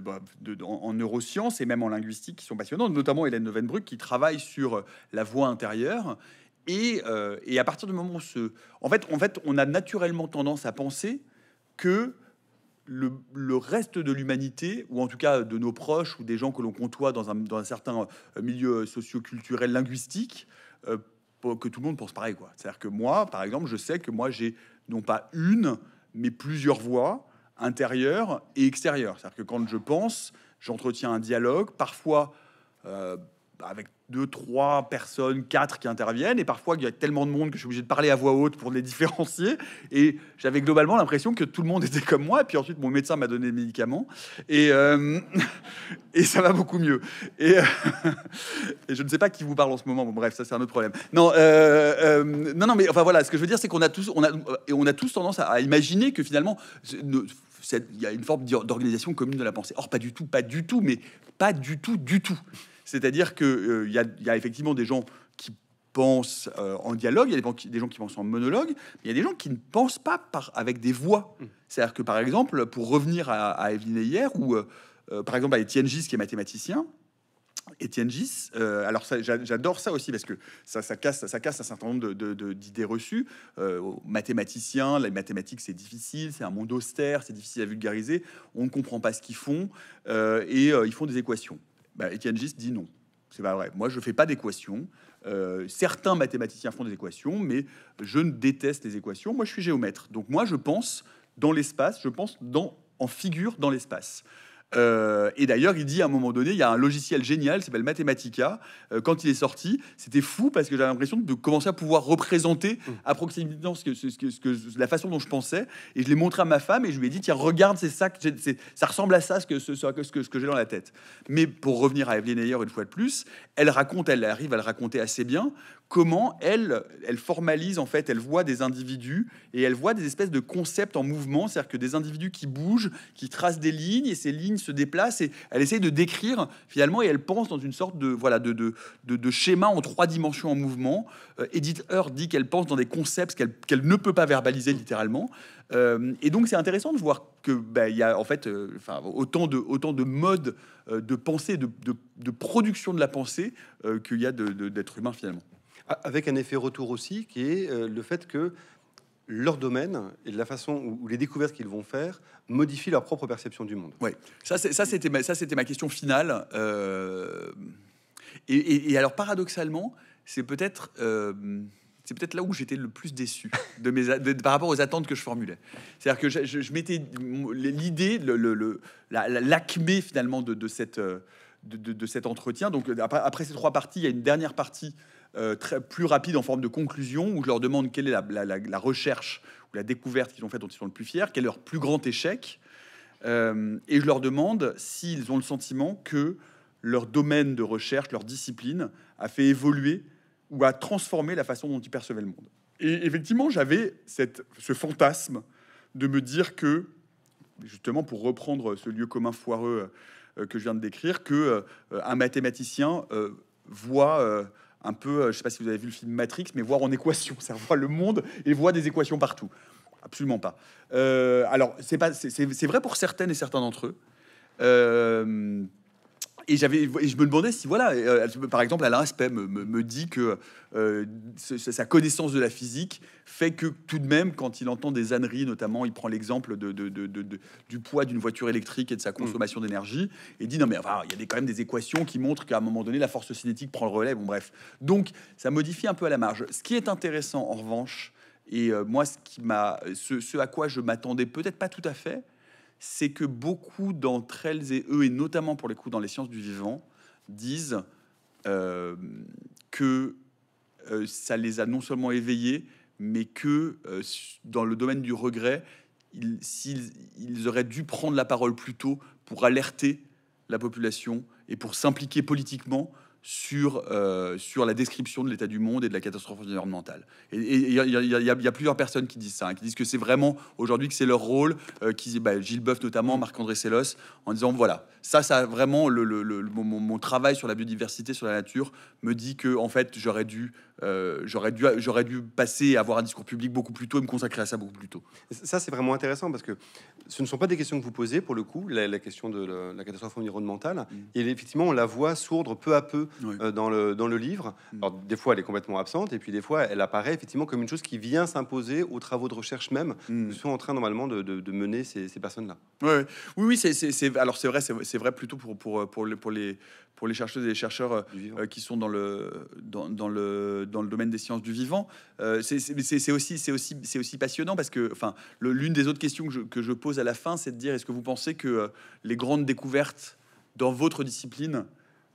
bah, en, neurosciences et même en linguistique qui sont passionnants, notamment Hélène Novenbruck qui travaille sur la voix intérieure. Et, et, à partir du moment où ce, en fait, en fait, on a naturellement tendance à penser que le, reste de l'humanité, ou en tout cas de nos proches ou des gens que l'on côtoie dans un, certain euh, milieu socioculturel linguistique, euh, que tout le monde pense pareil. C'est-à-dire que moi, par exemple, je sais que moi j'ai non pas une, mais plusieurs voix intérieures et extérieures. C'est-à-dire que quand je pense, j'entretiens un dialogue, parfois euh, bah, avec deux, trois personnes, quatre qui interviennent. Et parfois, il y a tellement de monde que je suis obligé de parler à voix haute pour les différencier. Et j'avais globalement l'impression que tout le monde était comme moi. Et puis ensuite, mon médecin m'a donné des médicaments. Et, euh, et ça va beaucoup mieux. Euh, et, je ne sais pas qui vous parle en ce moment. mais bref, ça, c'est un autre problème. Non, euh, non, non, mais enfin voilà, ce que je veux dire, c'est qu'on a tous, on a, on a tous tendance à, imaginer que finalement, il y a une forme d'organisation commune de la pensée. Or, pas du tout, pas du tout, mais pas du tout, du tout. C'est-à-dire qu'il euh, il y, a effectivement des gens qui pensent euh, en dialogue, il y a des, gens qui pensent en monologue, il y a des gens qui ne pensent pas par, avec des voix. Mm. C'est-à-dire que, par exemple, pour revenir à, à Evelyne hier, ou euh, par exemple à Étienne Gis, qui est mathématicien, Étienne Gis, alors j'adore ça aussi parce que ça, casse, ça casse un certain nombre d'idées reçues. Mathématicien, mathématiciens, les mathématiques c'est difficile, c'est un monde austère, c'est difficile à vulgariser, on ne comprend pas ce qu'ils font et ils font des équations bah, Etienne Gis dit non. C'est pas vrai. Moi, je fais pas d'équations. Euh, certains mathématiciens font des équations, mais je ne déteste les équations. Moi, je suis géomètre. Donc, moi, je pense dans l'espace, je pense en figure dans l'espace. Euh, et d'ailleurs, il dit à un moment donné, il y a un logiciel génial C'est s'appelle Mathematica. Euh, quand il est sorti, c'était fou parce que j'avais l'impression de commencer à pouvoir représenter mm. à proximité ce la façon dont je pensais. Et je l'ai montré à ma femme et je lui ai dit tiens, regarde, c'est ça, que ça ressemble à ça, ce que, j'ai dans la tête. Mais pour revenir à Evelyne Ayer une fois de plus, elle raconte, elle arrive à le raconter assez bien comment elle, elle formalise en fait, elle voit des individus et elle voit des espèces de concepts en mouvement, c'est-à-dire que des individus qui bougent, qui tracent des lignes et ces lignes se déplacent et elle essaie de décrire finalement et elle pense dans une sorte de voilà de, de, de, schéma en trois dimensions en mouvement. Euh, Edith Heard dit qu'elle pense dans des concepts qu'elle ne peut pas verbaliser littéralement. Euh, et donc c'est intéressant de voir que ben, il y a en fait euh, autant de autant de modes de pensée, de, de, production de la pensée qu'il y a d'êtres humains finalement avec un effet retour aussi, qui est euh,
le fait que leur domaine et la façon où les découvertes qu'ils vont faire modifient
leur propre perception du monde. Oui, ça, c'était ma, c'était ma question finale. Euh, et, alors, paradoxalement, c'est peut-être euh, c'est peut-être là où j'étais le plus déçu de mes par rapport aux attentes que je formulais. C'est-à-dire que je, je, mettais l'idée, le, le, l'acmé finalement de, de cette, de, cet entretien. Donc, après, après, ces trois parties, il y a une dernière partie euh, plus rapide en forme de conclusion, où je leur demande quelle est la, recherche ou la découverte qu'ils ont faite dont ils sont le plus fiers, quel est leur plus grand échec, euh, et je leur demande s'ils ont le sentiment que leur domaine de recherche, leur discipline, a fait évoluer ou a transformé la façon dont ils percevaient le monde. Et effectivement, j'avais ce fantasme de me dire que, justement, pour reprendre ce lieu commun foireux euh, que je viens de décrire, que un mathématicien voit un peu, euh, je ne sais pas si vous avez vu le film Matrix, mais voir en équation, ça voit le monde et voit des équations partout. Absolument pas. Euh, alors, c'est, pas, c'est, vrai pour certaines et certains d'entre eux. Euh, et j'avais je me demandais si voilà euh, par exemple Alain Aspect me, me, dit que euh, sa connaissance de la physique fait que tout de même quand il entend des âneries notamment il prend l'exemple de, de, de, du poids d'une voiture électrique et de sa mm. consommation d'énergie et dit non mais enfin il y a quand même des équations qui montrent qu'à un moment donné la force cinétique prend le relais bon bref donc ça modifie un peu à la marge ce qui est intéressant en revanche et euh, moi ce qui m'a ce à quoi je m'attendais peut-être pas tout à fait c'est que beaucoup d'entre elles et eux, et notamment pour les coups dans les sciences du vivant, disent euh, que euh, ça les a non seulement éveillés, mais que euh, dans le domaine du regret, ils, auraient dû prendre la parole plus tôt pour alerter la population et pour s'impliquer politiquement sur, euh, sur la description de l'état du monde et de la catastrophe environnementale. Et il y, a plusieurs personnes qui disent ça, hein, qui disent que c'est vraiment aujourd'hui que c'est leur rôle, euh, bah, Gilles Boeuf notamment, mm. Marc-André Sellos, en disant voilà, ça, ça vraiment, le, mon, travail sur la biodiversité, sur la nature, me dit que en fait, j'aurais dû, euh, j'aurais dû, j'aurais dû passer à avoir un discours public beaucoup plus tôt et me consacrer à ça beaucoup plus tôt. Ça, c'est vraiment intéressant parce que ce ne sont pas des questions que vous
posez pour le coup, la, question de la, catastrophe environnementale. Mm. Et effectivement, on la voit sourdre peu à peu euh, dans, le, dans le livre. Mm. Alors, des fois, elle est complètement absente, et puis des fois, elle apparaît effectivement comme une chose qui vient s'imposer aux travaux de recherche même mm. que sont en train normalement de, de, mener ces, ces personnes-là. Oui,
oui, c'est, alors c'est vrai, c'est, vrai plutôt pour, pour, pour, les, pour, les, pour les chercheuses et les chercheurs euh, qui sont dans le, dans, le, dans le domaine des sciences du vivant. Euh, c'est, aussi, c'est, aussi, c'est aussi passionnant parce que enfin, l'une des autres questions que que je pose à la fin, c'est de dire est-ce que vous pensez que les grandes découvertes dans votre discipline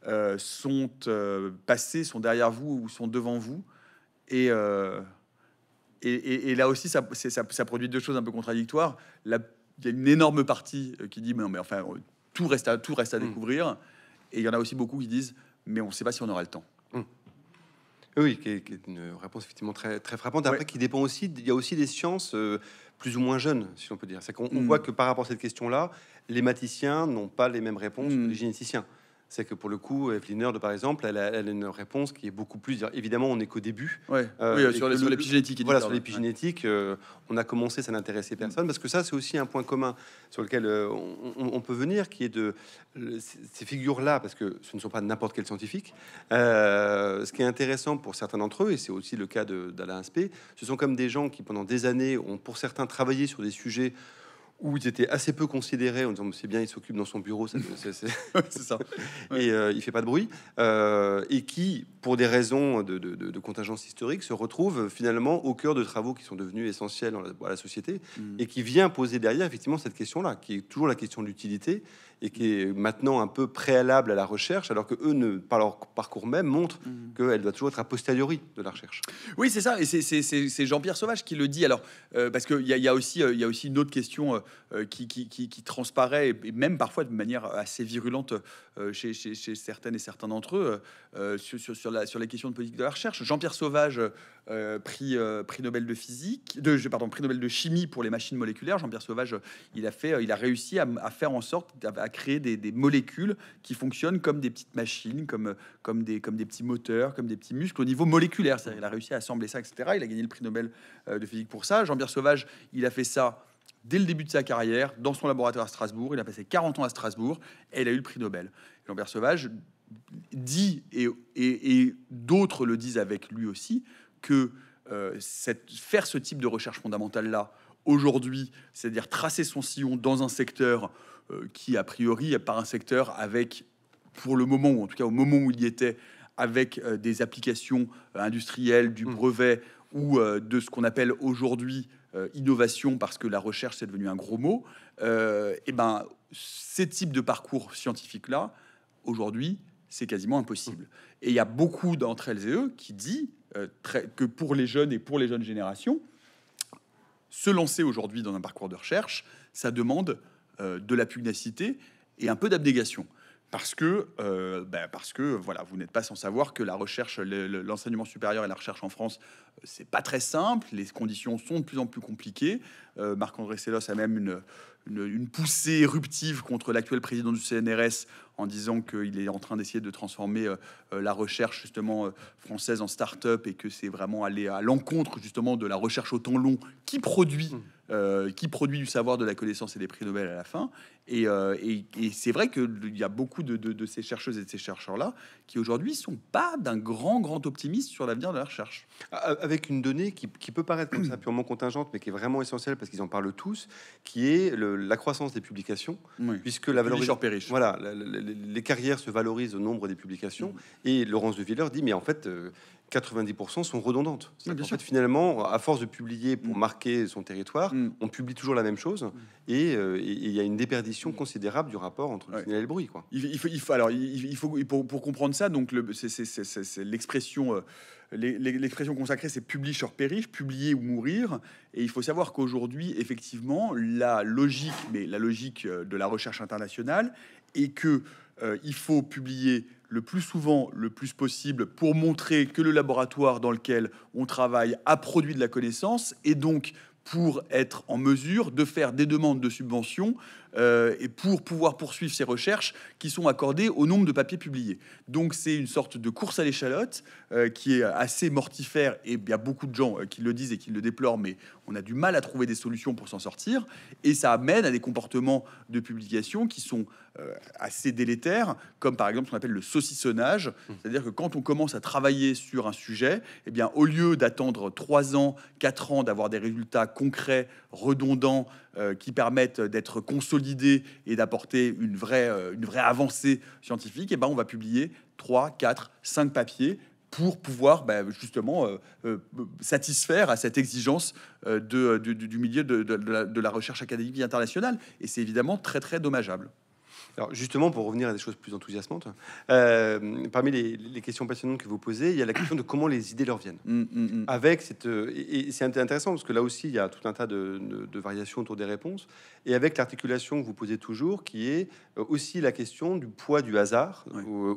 euh, sont euh, passés, sont derrière vous ou sont devant vous. Et, euh, et, là aussi, ça, produit deux choses un peu contradictoires. Il y a une énorme partie qui dit, mais mais enfin, tout reste à, tout reste à mm. découvrir. Et il y en a aussi beaucoup qui disent, mais on ne sait pas si on aura le temps. Mm. Oui, qui est, une réponse effectivement très, très frappante. Après, qui
dépend aussi, il y a aussi des sciences plus ou moins jeunes, si on peut dire. C'est qu'on mm. voit que par rapport à cette question-là, les mathématiciens n'ont pas les mêmes réponses que les généticiens c'est que pour le coup, Evelyn de par exemple, elle a, une réponse qui est beaucoup plus. Évidemment, on n'est qu'au début. oui, euh, euh, sur, l'épigénétique. Voilà, sur l'épigénétique, euh, on a commencé, ça n'intéressait personne, parce que ça, c'est aussi un point commun sur lequel on, peut venir, qui est de ces figures-là, parce que ce ne sont pas n'importe quel scientifique. ce qui est intéressant pour certains d'entre eux, et c'est aussi le cas d'Alain Aspect, ce sont comme des gens qui, pendant des années, ont pour certains travaillé sur des sujets où ils étaient assez peu considérés en disant c'est bien, il s'occupe dans son bureau, c'est ça. Et euh, il fait pas de bruit. Euh, et qui, pour des raisons de, de, contingence historique, se retrouve finalement au cœur de travaux qui sont devenus essentiels à la société mm. et qui vient poser derrière effectivement cette question-là, qui est toujours la question de l'utilité et qui est maintenant un peu préalable à la recherche, alors que eux, ne, par leur
parcours même, montrent mhm. qu'elle doit toujours être a posteriori de la recherche. Oui, c'est ça, et c'est Jean-Pierre Sauvage qui le dit. Alors, euh, parce qu'il y, a, aussi, il y euh, aussi une autre question euh, qui, qui, transparaît, et même parfois de manière assez virulente chez, certaines et certains d'entre eux, sur, la, sur les questions de politique de la recherche. Jean-Pierre Sauvage euh, prix, euh, prix Nobel de physique, de, pardon, prix Nobel de chimie pour les machines moléculaires. Jean-Pierre Sauvage, il a fait, euh, il a réussi à, faire en sorte, à, créer des, des, molécules qui fonctionnent comme des petites machines, comme, comme, des, comme des petits moteurs, comme des petits muscles au niveau moléculaire. il a réussi à assembler ça, etc. Il a gagné le prix Nobel de physique pour ça. Jean-Pierre Sauvage, il a fait ça dès le début de sa carrière, dans son laboratoire à Strasbourg. Il a passé 40 ans à Strasbourg et il a eu le prix Nobel. Jean-Pierre Sauvage dit, et, et, et d'autres le disent avec lui aussi, que euh, cette, faire ce type de recherche fondamentale-là, aujourd'hui, c'est-à-dire tracer son sillon dans un secteur euh, qui, a priori, est par un secteur avec, pour le moment, ou en tout cas au moment où il y était, avec euh, des applications industrielles, du mmh. brevet ou de ce qu'on appelle aujourd'hui innovation, parce que la recherche, c'est devenu un gros mot, et ben, ces types de parcours scientifiques-là, aujourd'hui, c'est quasiment impossible. Mmh. Et il y a beaucoup d'entre elles et eux qui disent euh, très, que pour les jeunes et pour les jeunes générations, se lancer aujourd'hui dans un parcours de recherche, ça demande euh, de la pugnacité et un peu d'abnégation. Parce que, euh, bah, parce que voilà, vous n'êtes pas sans savoir que la recherche, l'enseignement supérieur et la recherche en France, c'est pas très simple. Les conditions sont de plus en plus compliquées. Marc-André Sellos a même une, une, poussée éruptive contre l'actuel président du CNRS en disant qu'il est en train d'essayer de transformer euh, euh, la recherche justement euh, française en start-up et que c'est vraiment aller à l'encontre justement de la recherche au temps long qui produit, mmh. qui produit du savoir, de la connaissance et des prix Nobel à la fin. Euh, et, c'est vrai qu'il y a beaucoup de, ces chercheuses et de ces chercheurs-là qui aujourd'hui sont pas d'un grand, grand optimiste sur l'avenir de la recherche. Avec une donnée qui, peut
paraître comme ça purement contingente, mais qui est vraiment essentielle parce qu'ils en parlent tous, qui est la croissance des publications,
puisque la valorisation...
Voilà, les carrières se valorisent au nombre des publications. Mm. Et Laurence de Villeur dit, mais en fait... 90% euh, sont redondantes. Oui, en fait, finalement, à force de publier pour mm. marquer son territoire, mm. on publie toujours la même chose euh, et il y a une déperdition
Mm. considérable du rapport entre le bruit. Quoi. Il, il, faut, alors, il, faut, pour, comprendre ça, donc le, euh, l'expression. consacrée, c'est publish or perish, publier ou mourir. Et il faut savoir qu'aujourd'hui, effectivement, la logique, mais la logique euh, de la recherche internationale, est que euh, il faut publier le plus souvent, le plus possible, pour montrer que le laboratoire dans lequel on travaille a produit de la connaissance et donc pour être en mesure de faire des demandes de subventions euh, et pour pouvoir poursuivre ces recherches qui sont accordées au nombre de papiers publiés. Donc c'est une sorte de course à l'échalote euh, qui est assez mortifère et il y a beaucoup de gens euh, qui le disent et qui le déplorent, mais on a du mal à trouver des solutions pour s'en sortir et ça amène à des comportements de publication qui sont assez délétères, comme par exemple ce qu'on appelle le saucissonnage, mmh. c'est-à-dire que quand on commence à travailler sur un sujet, eh bien au lieu d'attendre trois ans, quatre ans d'avoir des résultats concrets, redondants, euh, qui permettent d'être consolidés et d'apporter une vraie, euh, avancée scientifique, et eh ben, on va publier 3, 4, 5 papiers pour pouvoir ben, justement euh, satisfaire à cette exigence du, milieu de la recherche académique internationale. Et c'est évidemment très très dommageable. Alors justement, pour revenir à des choses plus enthousiasmantes, euh, parmi
les, questions passionnantes que vous posez, il y a la question de comment les idées leur viennent. Mm, mm, mm. Avec cette, euh, et, c'est intéressant parce que là aussi, il y a tout un tas de, variations autour des réponses, et avec l'articulation que vous posez toujours, qui est euh, aussi la question du poids du hasard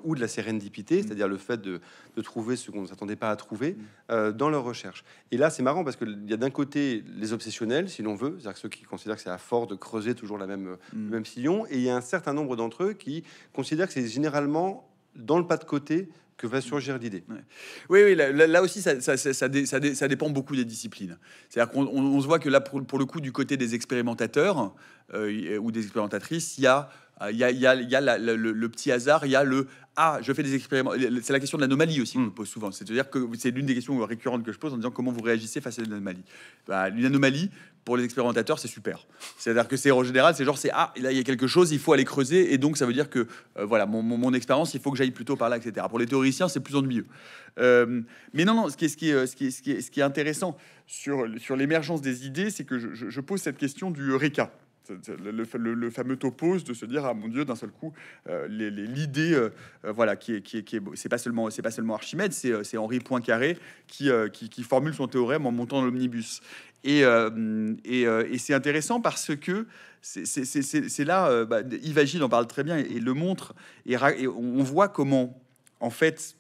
ou, de la sérendipité, c'est-à-dire le fait de, trouver ce qu'on ne s'attendait pas à trouver dans leur recherche. Et là, c'est marrant parce qu'il y a d'un côté les obsessionnels, si l'on veut, c'est-à-dire ceux qui considèrent que c'est à fort de creuser toujours la même, le même sillon, et il y a un certain nombre d'entre eux qui considèrent que c'est généralement dans le pas de côté
que va surgir l'idée. Oui, oui, là, aussi, ça, ça, dépend beaucoup des disciplines. C'est-à-dire qu'on on, se voit que là, pour, le coup, du côté des expérimentateurs euh, ou des expérimentatrices, il y a y le, petit hasard, il y a le ah, je fais des expériences. C'est la question de l'anomalie aussi que je hmm. pose souvent. C'est-à-dire que c'est l'une des questions récurrentes que je pose en disant comment vous réagissez face à l'anomalie. anomalie. Bah, une anomalie, pour les expérimentateurs, c'est super. C'est-à-dire que c'est en général, c'est genre, c'est ah, là, il y a quelque chose, il faut aller creuser. Et donc, ça veut dire que, euh, voilà, mon, expérience, il faut que j'aille plutôt par là, etc. Pour les théoriciens, c'est plus ennuyeux. Euh, mais non, non, ce qui est, intéressant sur, l'émergence des idées, c'est que je, pose cette question du Eureka. Le, fameux topos de se dire ah mon dieu d'un seul coup euh, l'idée euh, euh, voilà qui est qui est qui est c'est pas seulement c'est pas seulement Archimède c'est Henri Poincaré qui, qui, qui formule son théorème en montant l'omnibus et, et, c'est intéressant parce que c'est là bah, Agile en parle très bien et, et le montre et, on voit comment en fait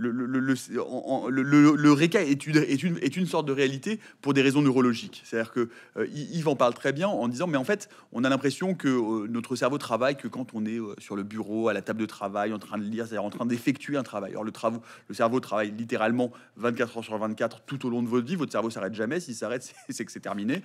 le, le, RECA est une, est, une, sorte de réalité pour des raisons neurologiques. C'est-à-dire que euh, Yves en parle très bien en disant, mais en fait, on a l'impression que euh, notre cerveau travaille que quand on est euh, sur le bureau, à la table de travail, en train de lire, c'est-à-dire en train d'effectuer un travail. Alors le, le cerveau travaille littéralement 24 heures sur 24 tout au long de votre vie. Votre cerveau s'arrête jamais. S'il s'arrête, c'est que c'est terminé.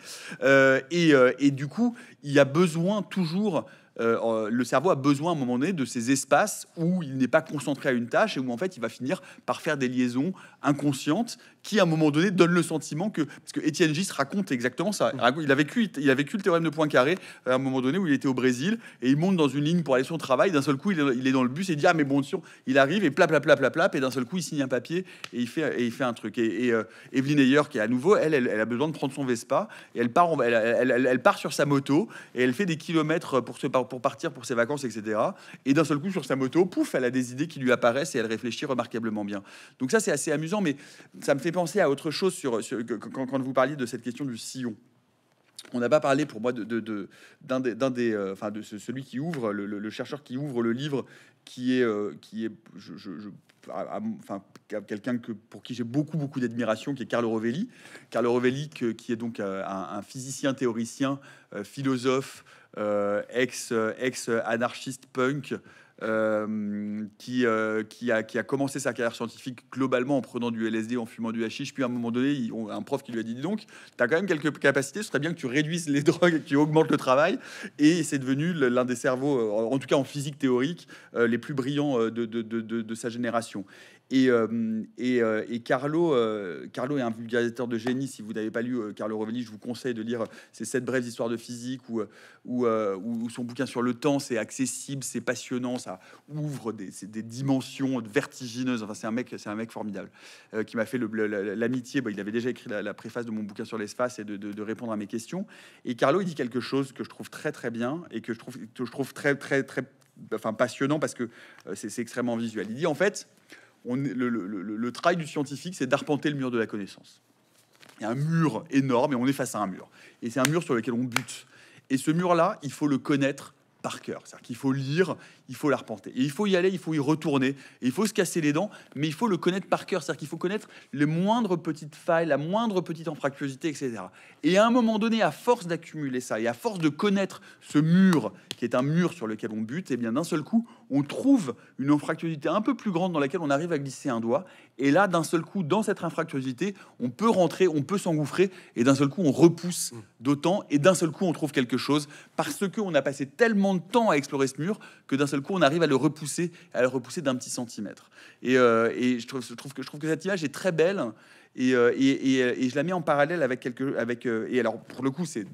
Et, et, du coup, il y a besoin toujours euh, le cerveau a besoin à un moment donné de ces espaces où il n'est pas concentré à une tâche et où en fait il va finir par faire des liaisons inconscientes qui, à un moment donné, donne le sentiment que. Parce que Étienne Gis raconte exactement ça. Il a, vécu, il a vécu le théorème de Poincaré euh, à un moment donné où il était au Brésil et il monte dans une ligne pour aller sur le travail. D'un seul coup, il est, dans le bus et dit Ah, mais bon, il arrive et plap, plap, plap, plap, plap. Et d'un seul coup, il signe un papier et il fait, et il fait un truc. Et, et euh, Evelyne Ayer, qui à nouveau, elle, elle, a besoin de prendre son Vespa et elle part, elle, elle, elle, part sur sa moto et elle fait des kilomètres pour, se, pour partir pour ses vacances, etc. Et d'un seul coup, sur sa moto, pouf, elle a des idées qui lui apparaissent et elle réfléchit remarquablement bien. Donc, ça, c'est assez amusant, mais ça me fait penser à autre chose sur, sur quand, quand, vous parliez de cette question du sillon. On n'a pas parlé pour moi de, d'un des, euh, enfin de, celui qui ouvre le, chercheur qui ouvre le livre qui est euh, qui est je, enfin quelqu'un que pour qui j'ai beaucoup beaucoup d'admiration qui est Carlo Rovelli Carlo Rovelli qui est donc euh, un, physicien théoricien philosophe ex ex anarchiste punk euh, euh, qui, a, commencé sa carrière scientifique globalement en prenant du LSD, en fumant du hashish, puis à un moment donné, un prof qui lui a dit, donc, tu as quand même quelques capacités, ce serait bien que tu réduises les drogues et que tu augmentes le travail. Et c'est devenu l'un des cerveaux, euh, en tout cas en physique théorique, les plus brillants de sa génération. Et, euh, euh, et, Carlo, euh, Carlo est un vulgarisateur de génie. Si vous n'avez pas lu Carlo Rovelli, je vous conseille de lire ses sept brèves histoires de physique ou, son bouquin sur le temps. C'est accessible, c'est passionnant, ça ouvre des, dimensions vertigineuses. Enfin, c'est un mec, c'est un mec formidable qui m'a fait l'amitié. il avait déjà écrit la, préface de mon bouquin sur l'espace et de, répondre à mes questions. Et Carlo, il dit quelque chose que je trouve très très bien et que je trouve, que je trouve très très très enfin passionnant parce que c'est extrêmement visuel. Il dit en fait le, le travail du scientifique, c'est d'arpenter le mur de la connaissance. Il y a un mur énorme et on est face à un mur. Et c'est un mur sur lequel on bute. Et ce mur-là, il faut le connaître par cœur. C'est-à-dire qu'il faut lire, il faut la Et il faut y aller, il faut y retourner, il faut se casser les dents, mais il faut le connaître par cœur. C'est-à-dire qu'il faut connaître les moindres petites failles, la moindre petite anfractuosité, etc. Et à un moment donné, à force d'accumuler ça, et à force de connaître ce mur, qui est un mur sur lequel on bute, et eh bien d'un seul coup, on trouve une infractuosité un peu plus grande dans laquelle on arrive à glisser un doigt. Et là, d'un seul coup, dans cette infractuosité, on peut rentrer, on peut s'engouffrer, et d'un seul coup, on repousse d'autant, et d'un seul coup, on trouve quelque chose, parce qu'on a passé tellement de temps à explorer ce mur que d'un seul coup, on arrive à le repousser, à le repousser d'un petit centimètre. Et, euh, je, trouve, que, je cette image est très belle. Euh, et, je la mets en parallèle avec quelque avec euh, et alors pour le coup c'est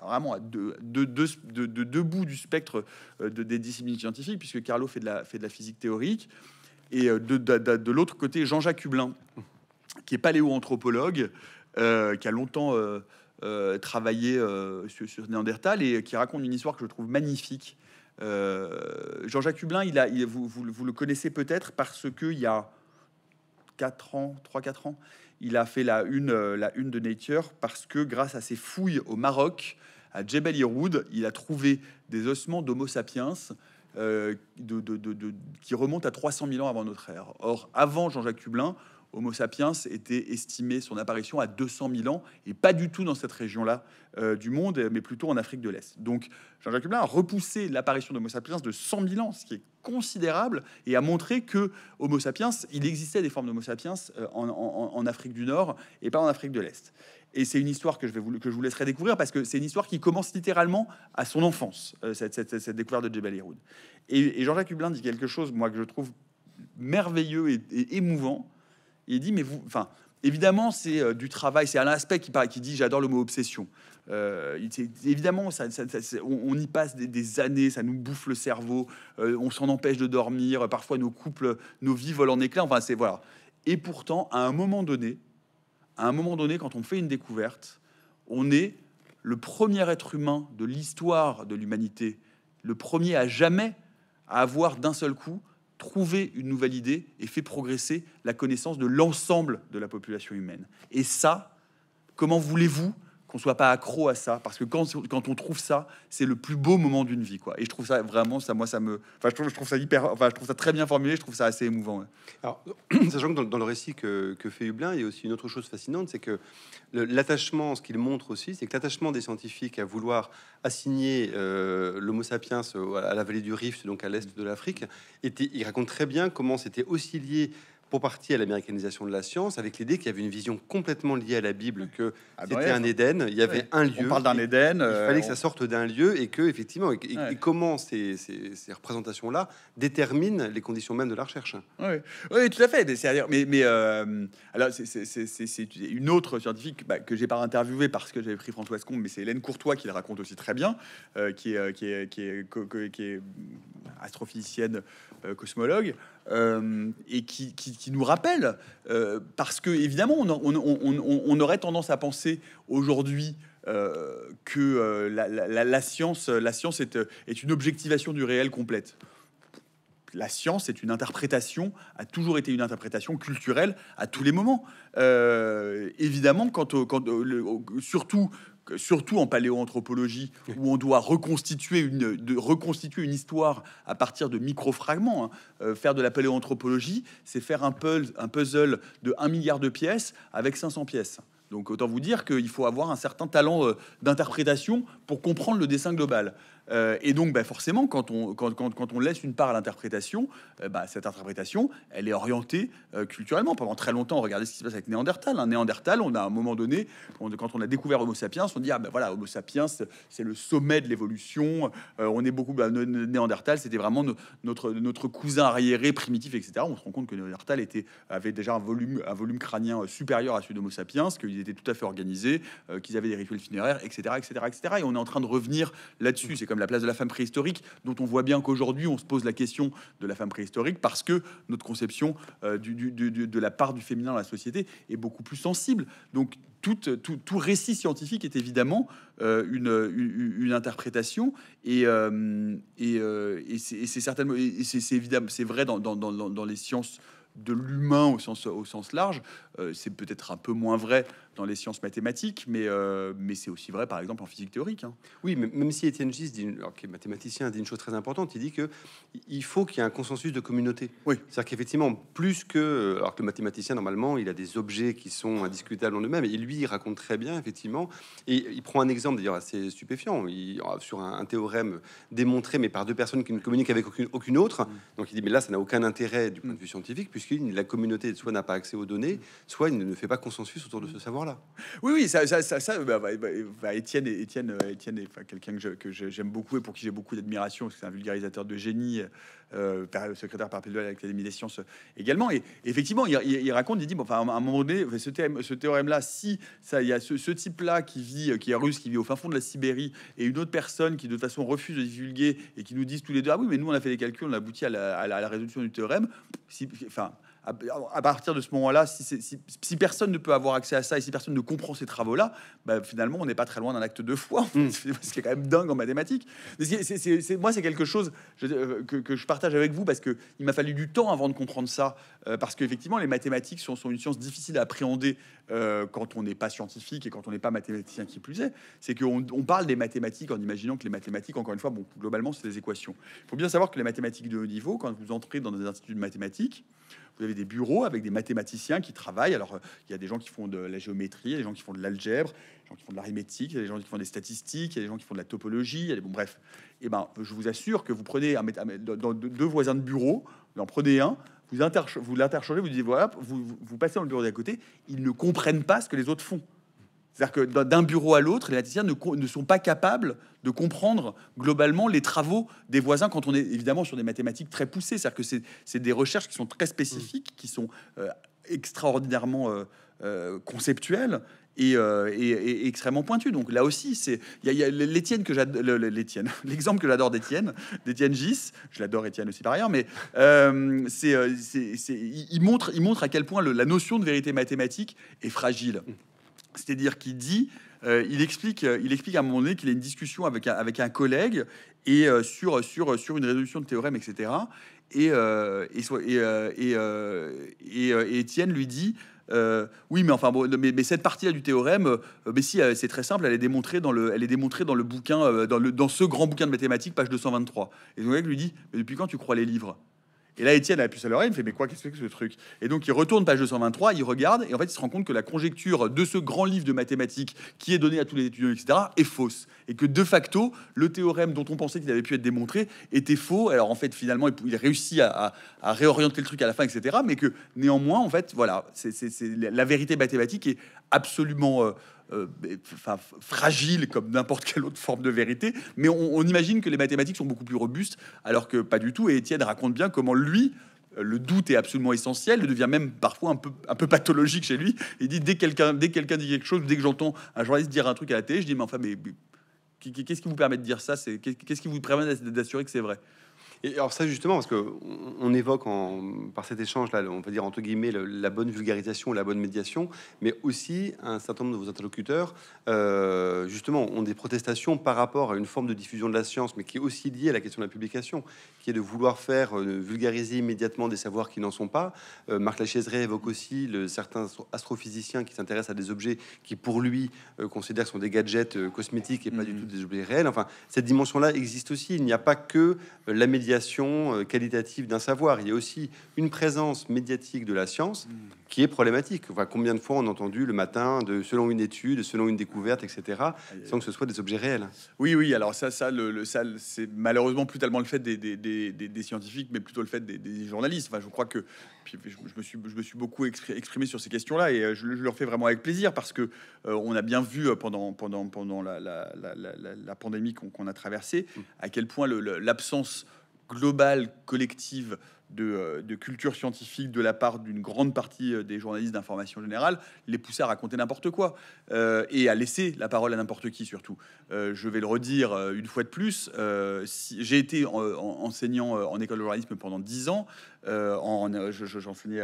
vraiment de deux bouts du spectre des disciplines scientifiques puisque Carlo fait de la fait de la physique théorique et de, l'autre côté Jean-Jacques Hublin qui est paléoanthropologue qui a longtemps travaillé sur, sur, Néandertal et qui raconte une histoire que je trouve magnifique euh, Jean-Jacques Hublin, vous, le connaissez peut-être parce qu'il y a 4 ans, 3-4 ans, il a fait euh, la une, de Nature parce que grâce à ses fouilles au Maroc, à Jebel Iroud, il a trouvé des ossements d'Homo sapiens euh, qui remontent à 300 000 ans avant notre ère. Or, avant Jean-Jacques Hublin, Homo sapiens était estimé son apparition à 200 000 ans et pas du tout dans cette région-là euh, du monde, mais plutôt en Afrique de l'Est. Donc Jean-Jacques Hublin a repoussé l'apparition d'Homo sapiens de 100 000 ans, ce qui est considérable, et a montré que Homo sapiens, il existait des formes d'Homo sapiens euh, en, Afrique du Nord et pas en Afrique de l'Est. Et c'est une histoire que je, vais vous, que je vous laisserai découvrir parce que c'est une histoire qui commence littéralement à son enfance, euh, cette, cette, découverte de Jebel Irhoud. Et, Jean-Jacques Hublin dit quelque chose, moi, que je trouve merveilleux et émouvant il dit, mais vous, enfin, évidemment, c'est euh, du travail. C'est un Aspect qui, qui dit, j'adore le mot obsession. Euh, évidemment, on, y passe des, années, ça nous bouffe le cerveau, euh, on s'en empêche de dormir, parfois nos couples, nos vies volent en éclats. Enfin, c'est voilà. Et pourtant, à un moment donné, à un moment donné, quand on fait une découverte, on est le premier être humain de l'histoire de l'humanité, le premier à jamais à avoir d'un seul coup trouver une nouvelle idée et fait progresser la connaissance de l'ensemble de la population humaine. Et ça, comment voulez-vous qu'on soit pas accro à ça, parce que quand, quand on trouve ça, c'est le plus beau moment d'une vie, quoi. Et je trouve ça vraiment, ça, moi, ça me, enfin, je trouve, ça hyper, enfin, je trouve ça très bien formulé, je trouve ça assez émouvant. Alors, sachant que dans, le récit que, fait Hublin, il y a aussi une autre chose fascinante,
c'est que l'attachement, ce qu'il montre aussi, c'est que l'attachement des scientifiques à vouloir assigner euh, l'Homo sapiens à la vallée du Rift, donc à l'est de l'Afrique, était, il raconte très bien comment c'était aussi lié pour partie à l'américanisation de la science, avec l'idée qu'il y avait une vision complètement liée à la Bible, que ah, c'était un Éden, il y avait un lieu. On parle d'un Éden. Il, euh, fallait que ça sorte d'un lieu et que, effectivement, et, comment ces, représentations-là déterminent les conditions même de
la recherche. Oui, oui tout à fait. Mais, mais euh, alors, c'est une autre scientifique bah, que j'ai pas interviewée parce que j'avais pris Françoise Combe, mais c'est Hélène Courtois qui le raconte aussi très bien, euh, qui, est, qui, est, qui est hum, astrophysicienne cosmologue. Euh, et qui, nous rappelle, euh, parce que évidemment, on, aurait tendance à penser aujourd'hui euh, que la, science, la science est, est, une objectivation du réel complète. La science est une interprétation, a toujours été une interprétation culturelle à tous les moments. évidemment, quand, quand surtout surtout en paléoanthropologie, où on doit reconstituer une, histoire à partir de micro-fragments. Hein. Euh, faire de la paléoanthropologie, c'est faire un, puzzle, de 1 milliard de pièces avec 500 pièces. Donc autant vous dire qu'il faut avoir un certain talent euh, d'interprétation pour comprendre le dessin global. Euh, et donc, bah, forcément, quand on, quand, quand, quand, on laisse une part à l'interprétation, euh, bah, cette interprétation, elle est orientée euh, culturellement. Pendant très longtemps, regardez ce qui se passe avec Néandertal. Un hein. Néandertal, on a à un moment donné, quand on a découvert Homo sapiens, on dit ah ben voilà, Homo sapiens, c'est le sommet de l'évolution. on est beaucoup bah, Néandertal, c'était vraiment notre notre cousin arriéré primitif, etc. On se rend compte que Néandertal était avait déjà un volume un volume crânien supérieur à celui d'Homo sapiens, qu'ils étaient tout à fait organisés, qu'ils avaient des rituels funéraires, etc., etc., etc. Et on est en train de revenir là-dessus. C'est comme la place de la femme préhistorique, dont on voit bien qu'aujourd'hui on se pose la question de la femme préhistorique parce que notre conception euh, de la part du féminin dans la société est beaucoup plus sensible. Donc tout, euh, récit scientifique est évidemment euh, une, interprétation et, c'est certainement, c'est vrai dans, les sciences de l'humain au sens large, euh, c'est peut-être un peu moins vrai dans les sciences mathématiques, mais, euh, mais c'est aussi vrai, par exemple, en physique théorique. Hein. Oui, mais même si Étienne
Gis, dit, alors, qui est mathématicien, dit une chose très importante, il dit que il faut qu'il y ait un consensus de communauté. Oui. C'est-à-dire qu'effectivement, plus que... Euh, alors que le mathématicien, normalement, il a des objets qui sont indiscutables en eux-mêmes, et lui, il raconte très bien, effectivement, et il prend un exemple, d'ailleurs, assez stupéfiant, sur un, théorème démontré, mais par deux personnes qui ne communiquent avec aucune, aucune autre. Mm. Donc il dit, mais là, ça n'a aucun intérêt du mm. point de vue scientifique, puisque la communauté, soit n'a pas accès aux données, mm soit il ne fait pas consensus autour de mm. ce
savoir-là. Oui, oui, ça, ça, ça, ça Étienne, bah, Étienne, bah, bah, Étienne est euh, quelqu'un que, j'aime beaucoup et pour qui j'ai beaucoup d'admiration, parce que c'est un vulgarisateur de génie, euh, secrétaire perpétuel à l'Académie des sciences euh, également. Et effectivement, il, raconte, il dit, bon, enfin, à un moment donné, ce, théorème, ce théorème-là, si ça, il y a ce, type-là qui vit, euh, qui est russe, qui vit au fin fond de la Sibérie, et une autre personne qui de toute façon refuse de divulguer et qui nous disent tous les deux, ah oui, mais nous on a fait des calculs, on aboutit à la, à la, à la résolution du théorème. Si, enfin à partir de ce moment-là, si, personne ne peut avoir accès à ça et si personne ne comprend ces travaux-là, bah, finalement, on n'est pas très loin d'un acte de foi, hmm. ce qui est quand même dingue en mathématiques. moi, c'est quelque chose euh, que, je partage avec vous parce qu'il m'a fallu du temps avant de comprendre ça, euh, parce qu'effectivement, les mathématiques sont, une science difficile à appréhender euh, quand on n'est pas scientifique et quand on n'est pas mathématicien qui plus est. C'est qu'on parle des mathématiques en imaginant que les mathématiques, encore une fois, bon, globalement, c'est des équations. Il faut bien savoir que les mathématiques de haut niveau, quand vous entrez dans des instituts de mathématiques, vous avez des bureaux avec des mathématiciens qui travaillent. Alors, euh, il y a des gens qui font de la géométrie, des gens qui font de l'algèbre, des gens qui font de l'arithmétique, il des gens qui font des statistiques, il des gens qui font de la topologie. Il Bon, bref. Et eh ben, je vous assure que vous prenez dans deux voisins de bureau, vous en prenez un, vous, vous l'interchangez, vous dites voilà, vous, vous, passez dans le bureau d'à côté, ils ne comprennent pas ce que les autres font. C'est-à-dire que d'un bureau à l'autre, les laticiens ne, sont pas capables de comprendre globalement les travaux des voisins quand on est évidemment sur des mathématiques très poussées. C'est-à-dire que c'est des recherches qui sont très spécifiques, qui sont euh, extraordinairement euh, euh, conceptuelles. Et, extrêmement pointues. Donc là aussi, c'est il y, a, que j'adore, l'exemple que j'adore d'Étienne, d'Étienne Gis, je l'adore Étienne aussi par ailleurs, mais il montre, il montre à quel point la notion de vérité mathématique est fragile. C'est-à-dire qu'il dit, euh, il, explique, euh, il explique à un moment donné qu'il a une discussion avec un, avec un collègue et euh, sur, sur, sur une résolution de théorème, etc. Et, euh, et, et, et, et, Étienne lui dit oui, mais enfin, bon, mais, cette partie-là du théorème, mais si, c'est très simple, elle est démontrée dans le, elle est démontrée dans le bouquin, dans, le, dans ce grand bouquin de mathématiques, page 223. Et donc, lui dit, mais depuis quand tu crois les livres et là, Étienne a pu à il me fait Mais quoi, qu'est-ce que c'est ce truc Et donc, il retourne page 223, il regarde, et en fait, il se rend compte que la conjecture de ce grand livre de mathématiques qui est donné à tous les étudiants, etc., est fausse. Et que de facto, le théorème dont on pensait qu'il avait pu être démontré était faux. Alors, en fait, finalement, il réussit à, réorienter le truc à la fin, etc. Mais que néanmoins, en fait, voilà, c'est la vérité mathématique est absolument. Euh, euh, fragile comme n'importe quelle autre forme de vérité, mais on, imagine que les mathématiques sont beaucoup plus robustes, alors que pas du tout. Et Étienne raconte bien comment lui, euh, le doute est absolument essentiel, il devient même parfois un peu, un peu pathologique chez lui. Il dit dès quelqu'un dès quelqu'un dit quelque chose, dès que j'entends un journaliste dire un truc à la télé, je dis mais enfin mais, qu'est-ce qui vous permet de dire ça C'est qu'est-ce qui vous permet d'assurer que c'est vrai et alors ça justement, parce que on évoque en,
par cet échange là, on va dire entre guillemets la bonne vulgarisation, la bonne médiation, mais aussi un certain nombre de vos interlocuteurs euh, justement ont des protestations par rapport à une forme de diffusion de la science, mais qui est aussi liée à la question de la publication, qui est de vouloir faire euh, vulgariser immédiatement des savoirs qui n'en sont pas. Euh, Marc Lachaiseray évoque aussi le, certains astrophysiciens qui s'intéressent à des objets qui pour lui considèrent sont des gadgets cosmétiques et pas mm-hmm. du tout des objets réels. Enfin, cette dimension là existe aussi. Il n'y a pas que la médiation euh, qualitative d'un savoir. Il y a aussi une présence médiatique de la science mm. qui est problématique. Enfin, combien de fois on a entendu le matin, de,
selon une étude, selon une découverte, etc., ah, sans que ce soit des objets réels Oui, oui, alors ça, ça, le, c'est malheureusement plus tellement le fait des, scientifiques, mais plutôt le fait des, journalistes. Enfin, je crois que je, me suis, je me suis beaucoup exprimé sur ces questions-là et euh, je, leur fais vraiment avec plaisir parce que euh, on a bien vu pendant, pendant, pendant la, pandémie qu'on a traversée mm. à quel point l'absence globale, collective euh, de, culture scientifique de la part d'une grande partie euh, des journalistes d'information générale les poussait à raconter n'importe quoi euh, et à laisser la parole à n'importe qui surtout. je vais le redire une fois de plus, j'ai été enseignant en école de journalisme pendant dix ans, en, j'enseignais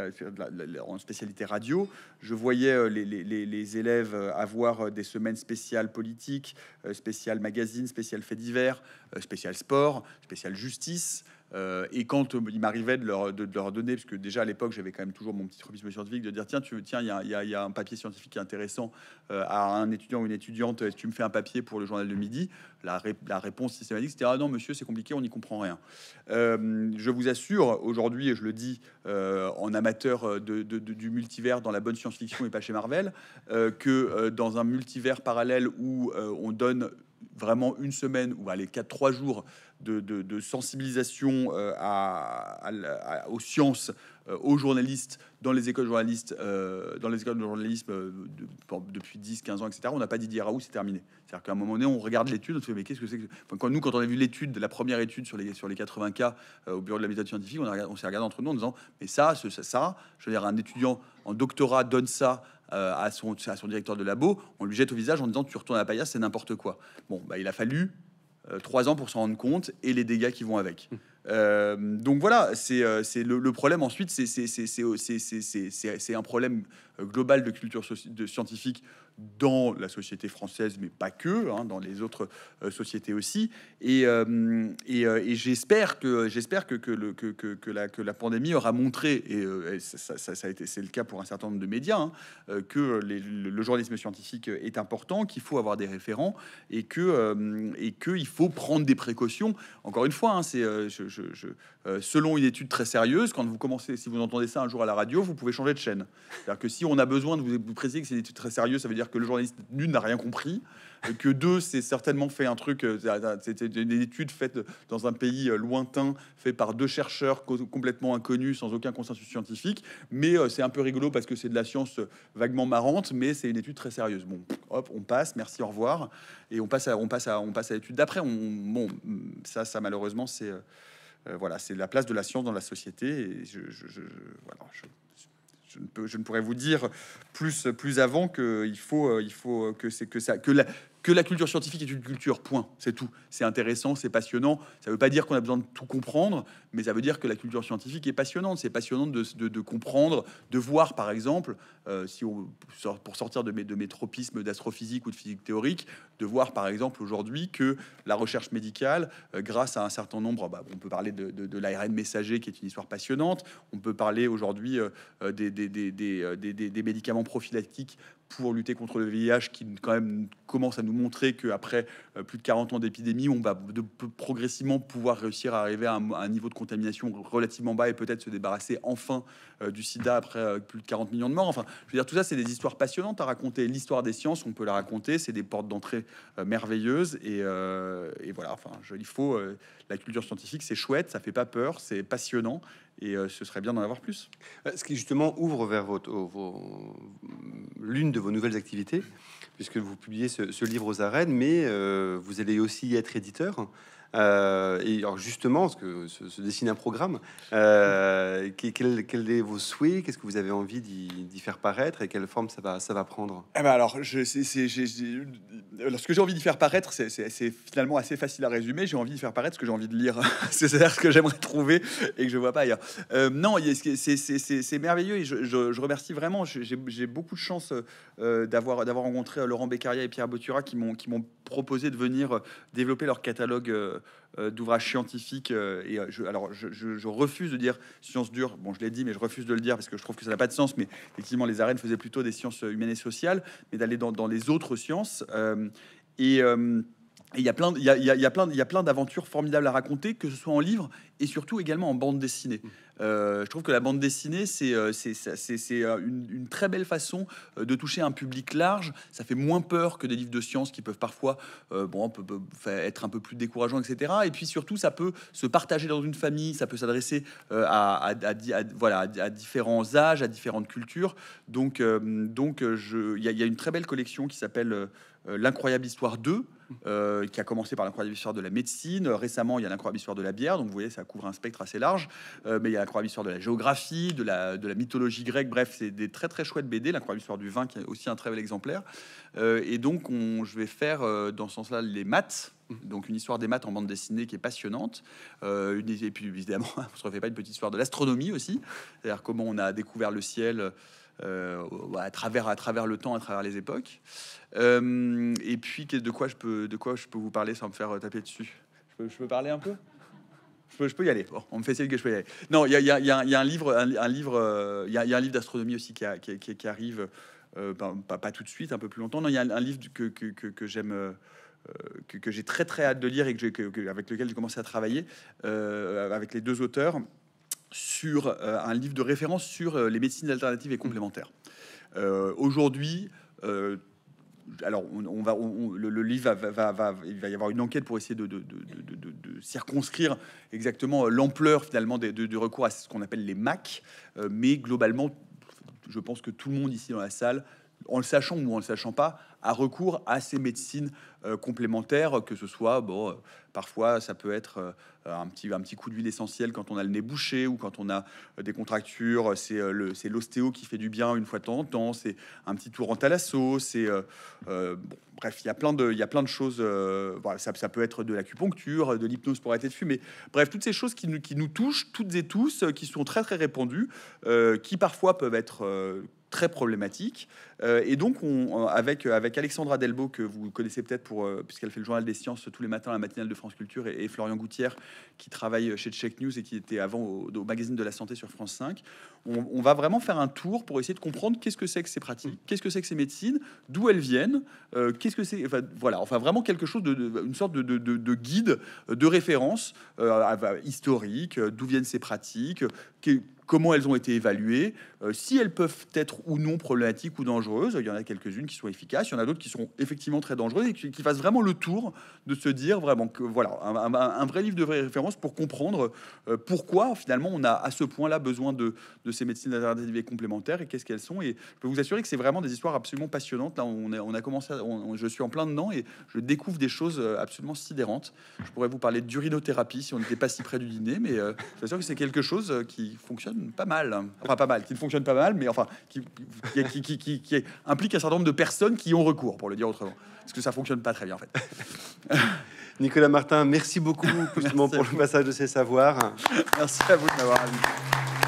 en spécialité radio, je voyais les, élèves avoir des semaines spéciales politiques, spéciales magazines, spéciales faits divers, spéciales sports, spéciales justice. Euh, et quand euh, il m'arrivait de leur, donner, parce que déjà à l'époque j'avais quand même toujours mon petit tropisme scientifique, de dire tiens, tu tiens, il y, a, un papier scientifique intéressant euh, à un étudiant ou une étudiante, est-ce que tu me fais un papier pour le journal de midi la, réponse systématique c'était ah non monsieur, c'est compliqué, on n'y comprend rien. je vous assure, aujourd'hui, et je le dis en amateur de, du multivers dans la bonne science-fiction et pas chez Marvel, que dans un multivers parallèle où on donne vraiment une semaine ou allez quatre trois jours de, sensibilisation euh, à, aux sciences, euh, aux journalistes dans les écoles journalistes, euh, dans les écoles de journalisme depuis 10, 15 ans, etc. On n'a pas dit Raoult, c'est terminé. C'est-à-dire qu'à un moment donné, on regarde l'étude, on se fait mais qu'est-ce que c'est que... quand nous, quand on a vu l'étude, la première étude sur les sur les 80 cas au bureau de la méthode scientifique, on, s'est regardé entre nous en disant mais ça, ça, ça, je veux dire un étudiant en doctorat donne ça euh, à, son, directeur de labo, on lui jette au visage en disant tu retournes à la paillasse, c'est n'importe quoi. Bon, bah, il a fallu euh, trois ans pour s'en rendre compte et les dégâts qui vont avec. Hum. Euh, donc voilà, c'est le, problème ensuite, c'est un problème global de culture scientifique dans la société française, mais pas que, hein, dans les autres euh, sociétés aussi. Et, euh, euh, et, j'espère que j'espère que que, le, que, que, la, que la pandémie aura montré, et, ça, a été c'est le cas pour un certain nombre de médias, hein, que le, journalisme scientifique est important, qu'il faut avoir des référents et que et que il faut prendre des précautions. Encore une fois, hein, c'est je, selon une étude très sérieuse, quand vous commencez, si vous entendez ça un jour à la radio, vous pouvez changer de chaîne. C'est-à-dire que si on a besoin de vous, vous préciser que c'est une étude très sérieuse, ça veut dire que le journaliste, nul n'a rien compris, euh, que deux, c'est certainement fait un truc, euh, c'était une étude faite dans un pays euh, lointain, fait par deux chercheurs complètement inconnus, sans aucun consensus scientifique, mais c'est un peu rigolo parce que c'est de la science vaguement marrante, mais c'est une étude très sérieuse. Bon, hop, on passe, merci, au revoir, et on passe à, on passe à, on passe à l'étude d'après. On, bon, ça, ça malheureusement, c'est voilà, c'est la place de la science dans la société, et je, je, je ne, pourrais vous dire plus, plus avant qu'il faut, il faut euh, euh, que, c'est que, ça, que la, que la culture scientifique est une culture, point, c'est tout. C'est intéressant, c'est passionnant. Ça ne veut pas dire qu'on a besoin de tout comprendre, mais ça veut dire que la culture scientifique est passionnante. C'est passionnant de, comprendre, de voir, par exemple, euh, si on, pour sortir de mes, de tropismes d'astrophysique ou de physique théorique, de voir, par exemple, aujourd'hui que la recherche médicale, euh, grâce à un certain nombre, bah, on peut parler de, l'ARN messager, qui est une histoire passionnante, on peut parler aujourd'hui euh, des, des, des, médicaments prophylactiques pour lutter contre le VIH qui quand même commence à nous montrer qu'après euh, plus de 40 ans d'épidémie, on va progressivement pouvoir réussir à arriver à un, niveau de contamination relativement bas et peut-être se débarrasser enfin euh, du sida après euh, plus de 40 millions de morts. Enfin, je veux dire, tout ça, c'est des histoires passionnantes à raconter. L'histoire des sciences, on peut la raconter, c'est des portes d'entrée merveilleuses. Et, voilà, enfin, je, il faut... la culture scientifique, c'est chouette, ça fait pas peur, c'est passionnant et euh, ce serait bien d'en avoir plus. Euh, ce qui justement ouvre vers votre, euh, l'une de vos nouvelles activités,
puisque vous publiez ce, livre aux arènes, mais vous allez aussi être éditeur. Euh, et alors justement, ce que se, dessine un programme, euh, quels quel est vos souhaits Qu'est-ce que vous avez envie d'y faire paraître et quelle forme ça va, ça va prendre
eh ben, alors, je, ce que j'ai envie d'y faire paraître, c'est finalement assez facile à résumer. J'ai envie de faire paraître ce que j'ai envie de lire, c'est-à-dire ce que j'aimerais trouver et que je vois pas ailleurs. Euh, non, c'est merveilleux et je, remercie vraiment. J'ai beaucoup de chance euh, d'avoir rencontré Laurent Beccaria et Pierre Botura qui m'ont proposé de venir développer leur catalogue euh, euh, d'ouvrages scientifiques. Euh, et je, alors, je, refuse de dire sciences dures. Bon, je l'ai dit, mais je refuse de le dire parce que je trouve que ça n'a pas de sens. Mais effectivement, les arènes faisaient plutôt des sciences humaines et sociales, mais d'aller dans, dans, les autres sciences. et il y a plein, il plein, il plein d'aventures formidables à raconter, que ce soit en livre et surtout également en bande dessinée. Mm. Euh, je trouve que la bande dessinée, c'est euh, euh, une, une, très belle façon de toucher un public large. Ça fait moins peur que des livres de science qui peuvent parfois bon, être un peu plus décourageants, etc. Et puis surtout, ça peut se partager dans une famille, ça peut s'adresser à, voilà, à, différents âges, à différentes cultures. Donc, donc il y, a une très belle collection qui s'appelle... Euh, l'incroyable histoire 2, euh, qui a commencé par l'incroyable histoire de la médecine. Euh, récemment, il y a l'incroyable histoire de la bière. Donc, vous voyez, ça couvre un spectre assez large. mais il y a l'incroyable histoire de la géographie, de la, de la mythologie grecque. Bref, c'est des très très chouettes BD. L'incroyable histoire du vin, qui est aussi un très bel exemplaire. et donc, je vais faire dans ce sens-là les maths. Donc une histoire des maths en bande dessinée qui est passionnante. et puis évidemment, on se refait pas une petite histoire de l'astronomie aussi, c'est-à-dire comment on a découvert le ciel euh, à travers à travers le temps, à travers les époques. Euh, et puis de quoi je peux de quoi je peux vous parler sans me faire euh, taper dessus. Je peux, parler un peu. Je peux, y aller. on me fait signe que je peux y aller. Non, il y a, un livre, un, livre, il y, a un livre d'astronomie aussi qui, arrive, pas, tout de suite, un peu plus longtemps. Non, il y a un, livre que, que, que, j'aime. que, j'ai très très hâte de lire et que, avec lequel j'ai commencé à travailler avec les deux auteurs sur euh, un livre de référence sur euh, les médecines alternatives et mmh. complémentaires. Euh, aujourd'hui, alors on, va, le, livre va, va, il va y avoir une enquête pour essayer de, de circonscrire exactement l'ampleur finalement du recours à ce qu'on appelle les MAC, mais globalement, je pense que tout le monde ici dans la salle, en le sachant ou en le sachant pas, recours à ces médecines euh, complémentaires, que ce soit, bon, euh, parfois ça peut être euh, un, petit, un petit coup d'huile essentielle quand on a le nez bouché ou quand on a des contractures, c'est l'ostéo qui fait du bien une fois de temps en temps, c'est un petit tour en talasso, c'est... bref, il y a plein de, il plein de choses, ça, ça, peut être de l'acupuncture, de l'hypnose pour arrêter de fumer, bref, toutes ces choses qui qui nous touchent toutes et tous, qui sont très très répandues, qui parfois peuvent être très problématique. Euh, et donc, on, euh, avec, euh, avec Alexandra Delbo, que vous connaissez peut-être puisqu'elle fait le journal des sciences tous les matins à la matinale de France Culture, et, Florian Gouttière, qui travaille chez Check News et qui était avant au, magazine de la santé sur France 5, on, va vraiment faire un tour pour essayer de comprendre qu'est-ce que c'est que ces pratiques, qu'est-ce que c'est que ces médecines, d'où elles viennent, qu'est-ce que c'est, enfin, voilà, enfin vraiment quelque chose de, une sorte de, guide, de référence historique, d'où viennent ces pratiques, comment elles ont été évaluées, euh, si elles peuvent être ou non problématiques ou dangereuses. Il y en a quelques-unes qui sont efficaces, il y en a d'autres qui sont effectivement très dangereuses et qui, fassent vraiment le tour de se dire vraiment que voilà, un, vrai livre de référence pour comprendre euh, pourquoi finalement on a à ce point-là besoin de, ces médecines alternatives et complémentaires et qu'est-ce qu'elles sont. Et je peux vous assurer que c'est vraiment des histoires absolument passionnantes. Là, on, a, commencé, je suis en plein dedans et je découvre des choses euh, absolument sidérantes. Je pourrais vous parler d'urinothérapie si on n'était pas si près du dîner, mais je sûr que c'est quelque chose qui fonctionne pas mal. Enfin, pas mal, qui ne fonctionne pas mal, mais enfin, qui, qui, implique un certain nombre de personnes qui ont recours, pour le dire autrement. Parce que ça fonctionne pas très bien, en fait. Nicolas Martin, merci
beaucoup pour le passage de ces savoirs. Merci à vous de m'avoir invité.